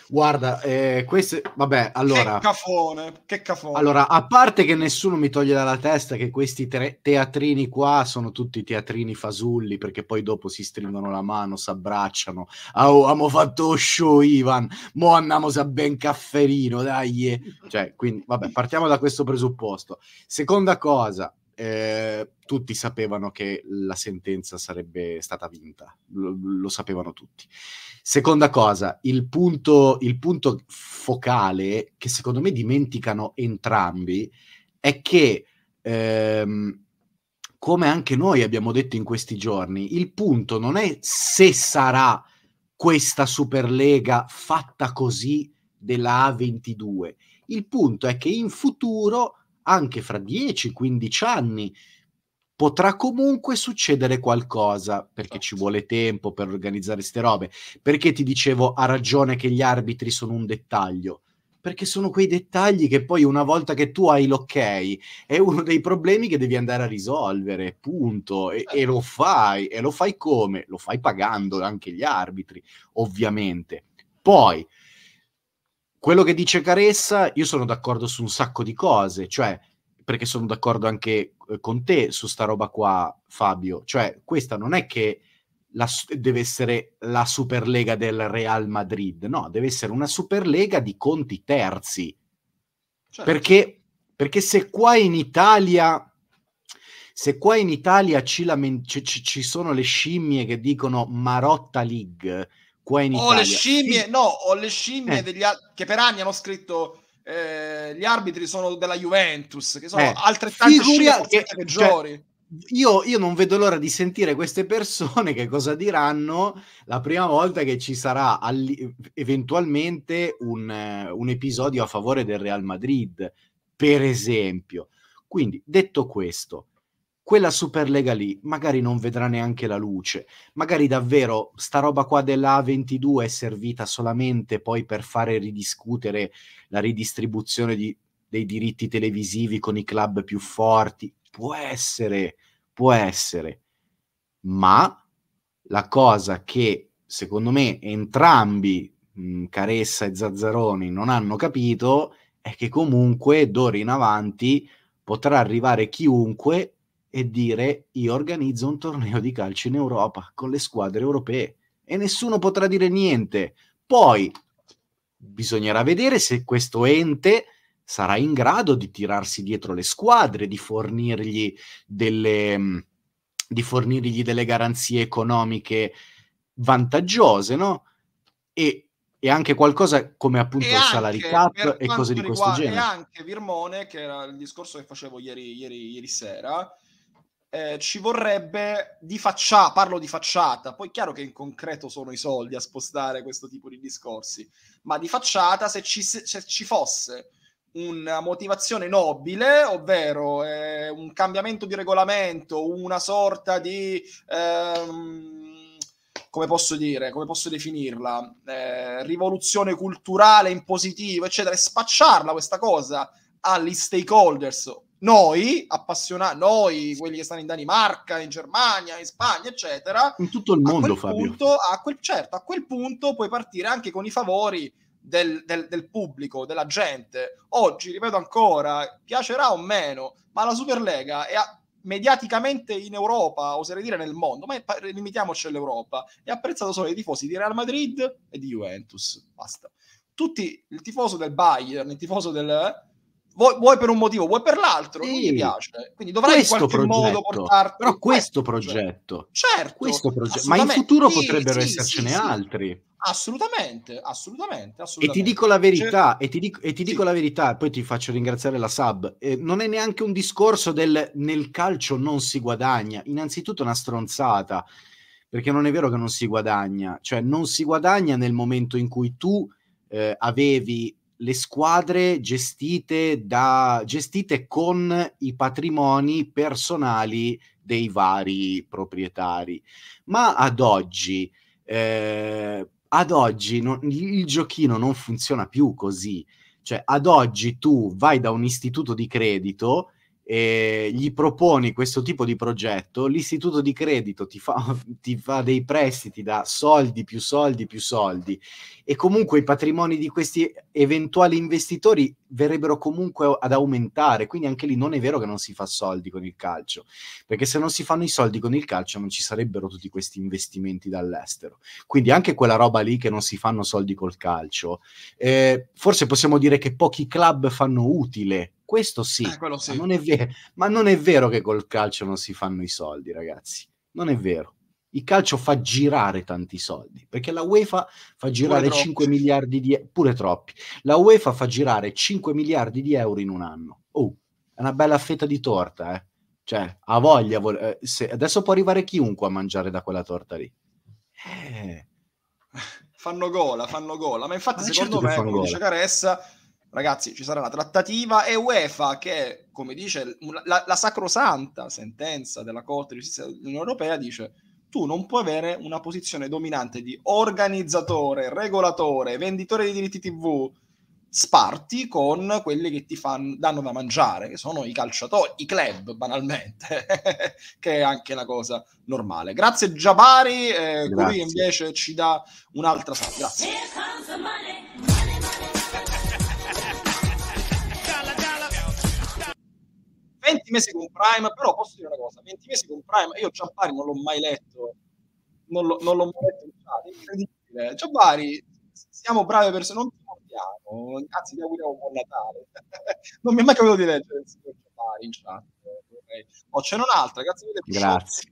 Guarda, eh, queste, vabbè, allora... Che cafone, che cafone. Allora, a parte che nessuno mi toglie dalla testa che questi tre teatrini qua sono tutti teatrini fasulli, perché poi dopo si stringono la mano, si abbracciano. Ah, oh, abbiamo fatto show, Ivan, mo andiamo a ben cafferino, dai. Eh. Cioè, quindi, vabbè, partiamo da questo presupposto. Seconda cosa, eh, tutti sapevano che la sentenza sarebbe stata vinta, lo, lo sapevano tutti. Seconda cosa, il punto, il punto, focale che secondo me dimenticano entrambi è che, ehm, come anche noi abbiamo detto in questi giorni, il punto non è se sarà questa Superlega fatta così della A22, il punto è che in futuro anche fra 10-15 anni potrà comunque succedere qualcosa perché ci vuole tempo per organizzare ste robe. Perché ti dicevo ha ragione che gli arbitri sono un dettaglio? Perché sono quei dettagli che poi una volta che tu hai l'ok è uno dei problemi che devi andare a risolvere, punto. E, e lo fai. E lo fai come? Lo fai pagando anche gli arbitri, ovviamente. Poi quello che dice Caressa, io sono d'accordo su un sacco di cose, cioè perché sono d'accordo anche eh, con te su sta roba qua, Fabio. Cioè, questa non è che la, deve essere la Superlega del Real Madrid, no, deve essere una Superlega di conti terzi. Certo. Perché, perché se qua in Italia se qua in Italia ci, lament- ci, ci, sono le scimmie che dicono Marotta League, qua in Italia. O le scimmie, sì. no, o le scimmie eh. degli altri che per anni hanno scritto eh, gli arbitri sono della Juventus, che sono eh. altrettanto Figuria, scimmie che, cioè, peggiori. Cioè, io, io, non vedo l'ora di sentire queste persone che cosa diranno la prima volta che ci sarà all- eventualmente un, eh, un episodio a favore del Real Madrid, per esempio. Quindi, detto questo, quella Superlega lì magari non vedrà neanche la luce, magari davvero sta roba qua dell'A22 è servita solamente poi per fare ridiscutere la ridistribuzione di, dei diritti televisivi con i club più forti, può essere, può essere, ma la cosa che secondo me entrambi, mh, Caressa e Zazzaroni, non hanno capito è che comunque d'ora in avanti potrà arrivare chiunque e dire io organizzo un torneo di calcio in Europa con le squadre europee e nessuno potrà dire niente. Poi bisognerà vedere se questo ente sarà in grado di tirarsi dietro le squadre, di fornirgli delle, mm, di fornirgli delle garanzie economiche vantaggiose, no? E, e anche qualcosa come appunto e il salary cap e cose di questo riguarda, genere. E anche Virmone, che era il discorso che facevo ieri, ieri, ieri sera, eh, ci vorrebbe di facciata, parlo di facciata, poi è chiaro che in concreto sono i soldi a spostare questo tipo di discorsi, ma di facciata se ci, se ci fosse una motivazione nobile, ovvero eh, un cambiamento di regolamento, una sorta di... Ehm, come posso dire, come posso definirla, eh, rivoluzione culturale in positivo, eccetera, e spacciarla questa cosa agli stakeholders noi appassionati, noi quelli che stanno in Danimarca, in Germania, in Spagna, eccetera, in tutto il mondo, a Fabio. Punto, a quel, certo, a quel punto puoi partire anche con i favori del, del, del, pubblico, della gente. Oggi, ripeto ancora, piacerà o meno, ma la Superlega è a, mediaticamente in Europa, oserei dire nel mondo, ma è, limitiamoci all'Europa, è apprezzato solo dai tifosi di Real Madrid e di Juventus. Basta. Tutti, il tifoso del Bayern, il tifoso del vuoi, vuoi, per un motivo, vuoi per l'altro, sì. non gli piace. Quindi dovrai questo in qualche progetto, modo portarti. Però questo progetto, certo, questo progetto. ma in futuro sì, potrebbero sì, essercene altri. Assolutamente, assolutamente, assolutamente, E ti dico la verità, certo. e ti dico, e ti dico la verità, poi ti faccio ringraziare la sub. Eh, non è neanche un discorso del nel calcio non si guadagna, innanzitutto una stronzata, perché non è vero che non si guadagna, cioè non si guadagna nel momento in cui tu eh, avevi le squadre gestite, da, gestite con i patrimoni personali dei vari proprietari. Ma ad oggi, eh, ad oggi non, il giochino non funziona più così. Cioè, ad oggi tu vai da un istituto di credito e gli proponi questo tipo di progetto, l'istituto di credito ti fa, [LAUGHS] ti fa dei prestiti da soldi più soldi più soldi e comunque i patrimoni di questi eventuali investitori verrebbero comunque ad aumentare, quindi anche lì non è vero che non si fa soldi con il calcio, perché se non si fanno i soldi con il calcio non ci sarebbero tutti questi investimenti dall'estero. Quindi anche quella roba lì che non si fanno soldi col calcio, eh, forse possiamo dire che pochi club fanno utile questo sì, eh, sì. Ma, non vero, ma non è vero che col calcio non si fanno i soldi, ragazzi. Non è vero il calcio fa girare tanti soldi, perché la UEFA fa girare 5 miliardi di euro, pure troppi, la UEFA fa girare 5 miliardi di euro in un anno. Oh, è una bella fetta di torta, eh. Cioè, ha voglia, vol- eh, se- adesso può arrivare chiunque a mangiare da quella torta lì. Eh. Fanno gola, fanno gola, ma infatti ma ah, secondo certo me, dice Caressa, ragazzi, ci sarà la trattativa e UEFA, che come dice la, la sacrosanta sentenza della Corte di giustizia dell'Unione Europea, dice tu non puoi avere una posizione dominante di organizzatore, regolatore, venditore di diritti TV, sparti con quelli che ti fanno, danno da mangiare, che sono i calciatori, i club banalmente, [LAUGHS] che è anche la cosa normale. Grazie Giabari, eh, Grazie. invece ci dà un'altra... Grazie. 20 mesi con Prime, però posso dire una cosa, 20 mesi con Prime, io Ciampari non l'ho mai letto, non, lo, non l'ho mai letto in è incredibile. Ciampari, siamo brave persone, non ti mordiamo, anzi ti auguriamo buon Natale. [LAUGHS] non mi è mai capitato di leggere il signor Ciampari in chat. Okay. Oh, c'è un'altra, grazie mille. Grazie.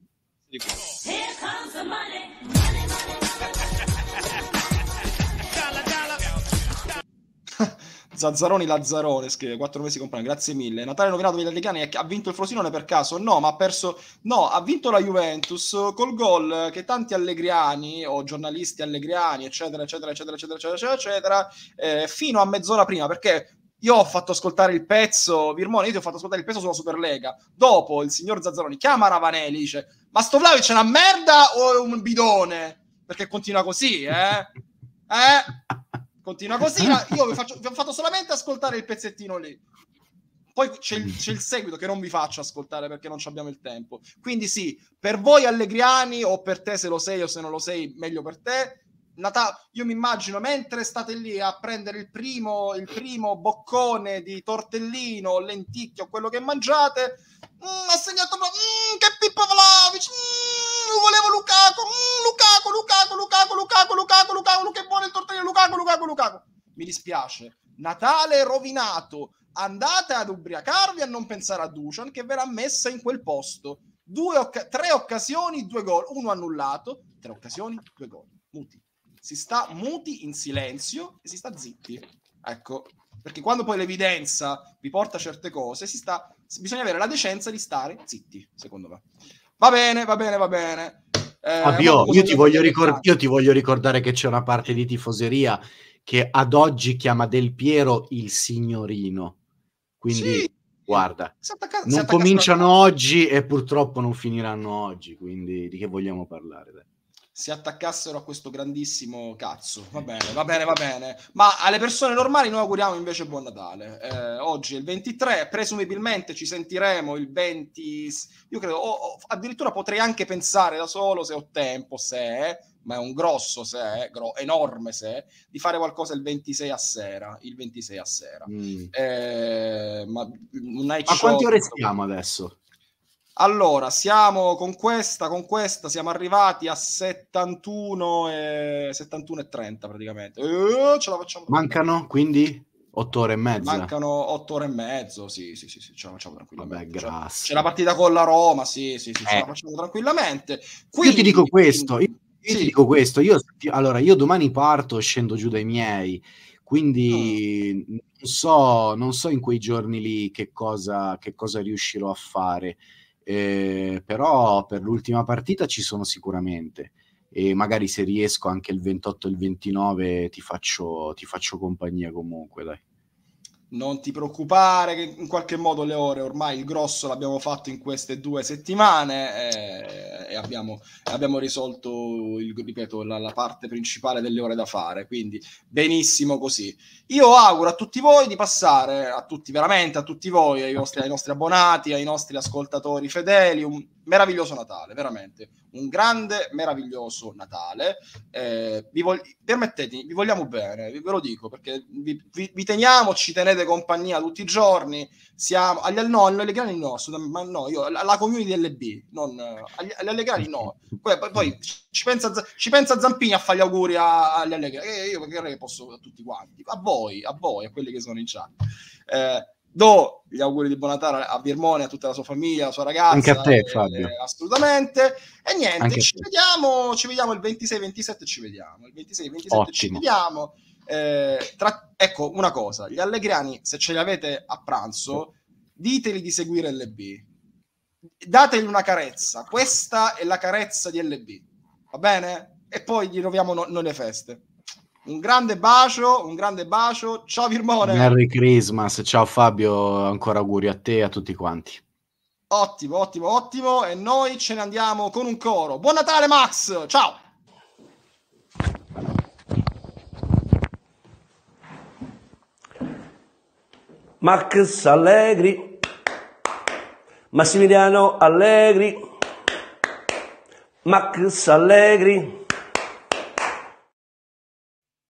Here comes the money. Zazzaroni Lazzarone scrive Quattro mesi compagno, grazie mille. Natale nominato dagli ha vinto il Frosinone per caso? No, ma ha perso No, ha vinto la Juventus col gol che tanti allegriani o giornalisti allegriani, eccetera, eccetera, eccetera, eccetera, eccetera, eccetera, eh, fino a mezz'ora prima perché io ho fatto ascoltare il pezzo, Virmone, io ti ho fatto ascoltare il pezzo sulla Superlega. Dopo il signor Zazzaroni chiama Ravanelli, e dice "Ma sto Vlaovic è una merda o è un bidone?" Perché continua così, eh? Eh? Continua così, io vi, faccio, vi ho fatto solamente ascoltare il pezzettino lì. Poi c'è il, c'è il, seguito che non vi faccio ascoltare perché non abbiamo il tempo. Quindi sì, per voi allegriani o per te se lo sei o se non lo sei, meglio per te. Natale, io mi immagino mentre state lì a prendere il primo, il primo boccone di tortellino, lenticchio, quello che mangiate, mm, ha segnato mm, che Pippo Vlaovic, mm, volevo Lukaku, mm, Lukaku, Lukaku, Lukaku, Lukaku, Lukaku, Lukaku, che buono il tortellino, Lukaku, Lukaku, Lukaku. Mi dispiace, Natale rovinato, andate ad ubriacarvi a non pensare a Dusan che verrà messa in quel posto. Due, tre occasioni, due gol, uno annullato, tre occasioni, due gol. Muti si sta muti in silenzio e si sta zitti. Ecco, perché quando poi l'evidenza vi porta certe cose, si sta, bisogna avere la decenza di stare zitti, secondo me. Va bene, va bene, va bene. Eh, Fabio, io ti, ricor- io ti voglio ricordare che c'è una parte di tifoseria che ad oggi chiama Del Piero il signorino. Quindi sì, guarda, attacca- non cominciano oggi e purtroppo non finiranno oggi, quindi di che vogliamo parlare? Dai si attaccassero a questo grandissimo cazzo. Va bene, va bene, va bene. Ma alle persone normali noi auguriamo invece buon Natale. Eh, oggi è il 23, presumibilmente ci sentiremo il 20. Io credo, o, o, addirittura potrei anche pensare da solo se ho tempo, se, ma è un grosso se, gro- enorme se, di fare qualcosa il 26 a sera. Il 26 a sera. Mm. Eh, ma, mm, ma show, ore siamo adesso? Allora, siamo con questa, con questa, siamo arrivati a 71 e, 71 e 30 praticamente. Eh, ce la facciamo. Mancano quindi 8 ore e mezza. Mancano 8 ore e mezzo, sì, sì, sì, sì ce la facciamo tranquillamente. Vabbè, C'è, cioè, c'è la partita con la Roma, sì, sì, sì, eh. ce la eh. facciamo tranquillamente. Quindi, io ti dico questo, io, io sì. ti dico questo, io, allora, io domani parto, scendo giù dai miei, quindi no. Ah. non, so, non so in quei giorni lì che cosa, che cosa riuscirò a fare eh, però per l'ultima partita ci sono sicuramente e magari se riesco anche il 28 e il 29 ti faccio, ti faccio compagnia comunque dai non ti preoccupare, che in qualche modo le ore ormai il grosso l'abbiamo fatto in queste due settimane eh, e abbiamo, abbiamo risolto, il, ripeto, la, la, parte principale delle ore da fare, quindi benissimo così. Io auguro a tutti voi di passare, a tutti veramente, a tutti voi, ai, vostri, ai nostri abbonati, ai nostri ascoltatori fedeli, un, meraviglioso Natale, veramente. Un grande, meraviglioso Natale. Eh, vi vol- permettetemi, vi vogliamo bene, ve lo dico, perché vi, vi, vi, teniamo, ci tenete compagnia tutti i giorni. Siamo agli no, agli Allegrani no, ma no, io alla community LB, non agli, agli Allegrani no. Poi, poi ci, pensa, ci, pensa, Zampini a fare gli auguri a, agli Allegrani, eh, io perché posso a tutti quanti, a voi, a voi, a quelli che sono in chat. Eh, do gli auguri di buon Natale a Virmone, a tutta la sua famiglia, alla sua ragazza. Anche a te, e, eh, Fabio. assolutamente. E niente, ci vediamo, ci vediamo il 26-27, ci vediamo. Il 26-27 ci vediamo. Eh, tra... Ecco, una cosa, gli allegriani, se ce li avete a pranzo, diteli di seguire LB. Dategli una carezza. Questa è la carezza di LB. Va bene? E poi gli roviamo no- noi le feste. Un grande bacio, un grande bacio. Ciao Virmone. Merry Christmas, ciao Fabio, ancora auguri a te e a tutti quanti. Ottimo, ottimo, ottimo. E noi ce ne andiamo con un coro. Buon Natale Max, ciao. Max Allegri, Massimiliano Allegri, Max Allegri.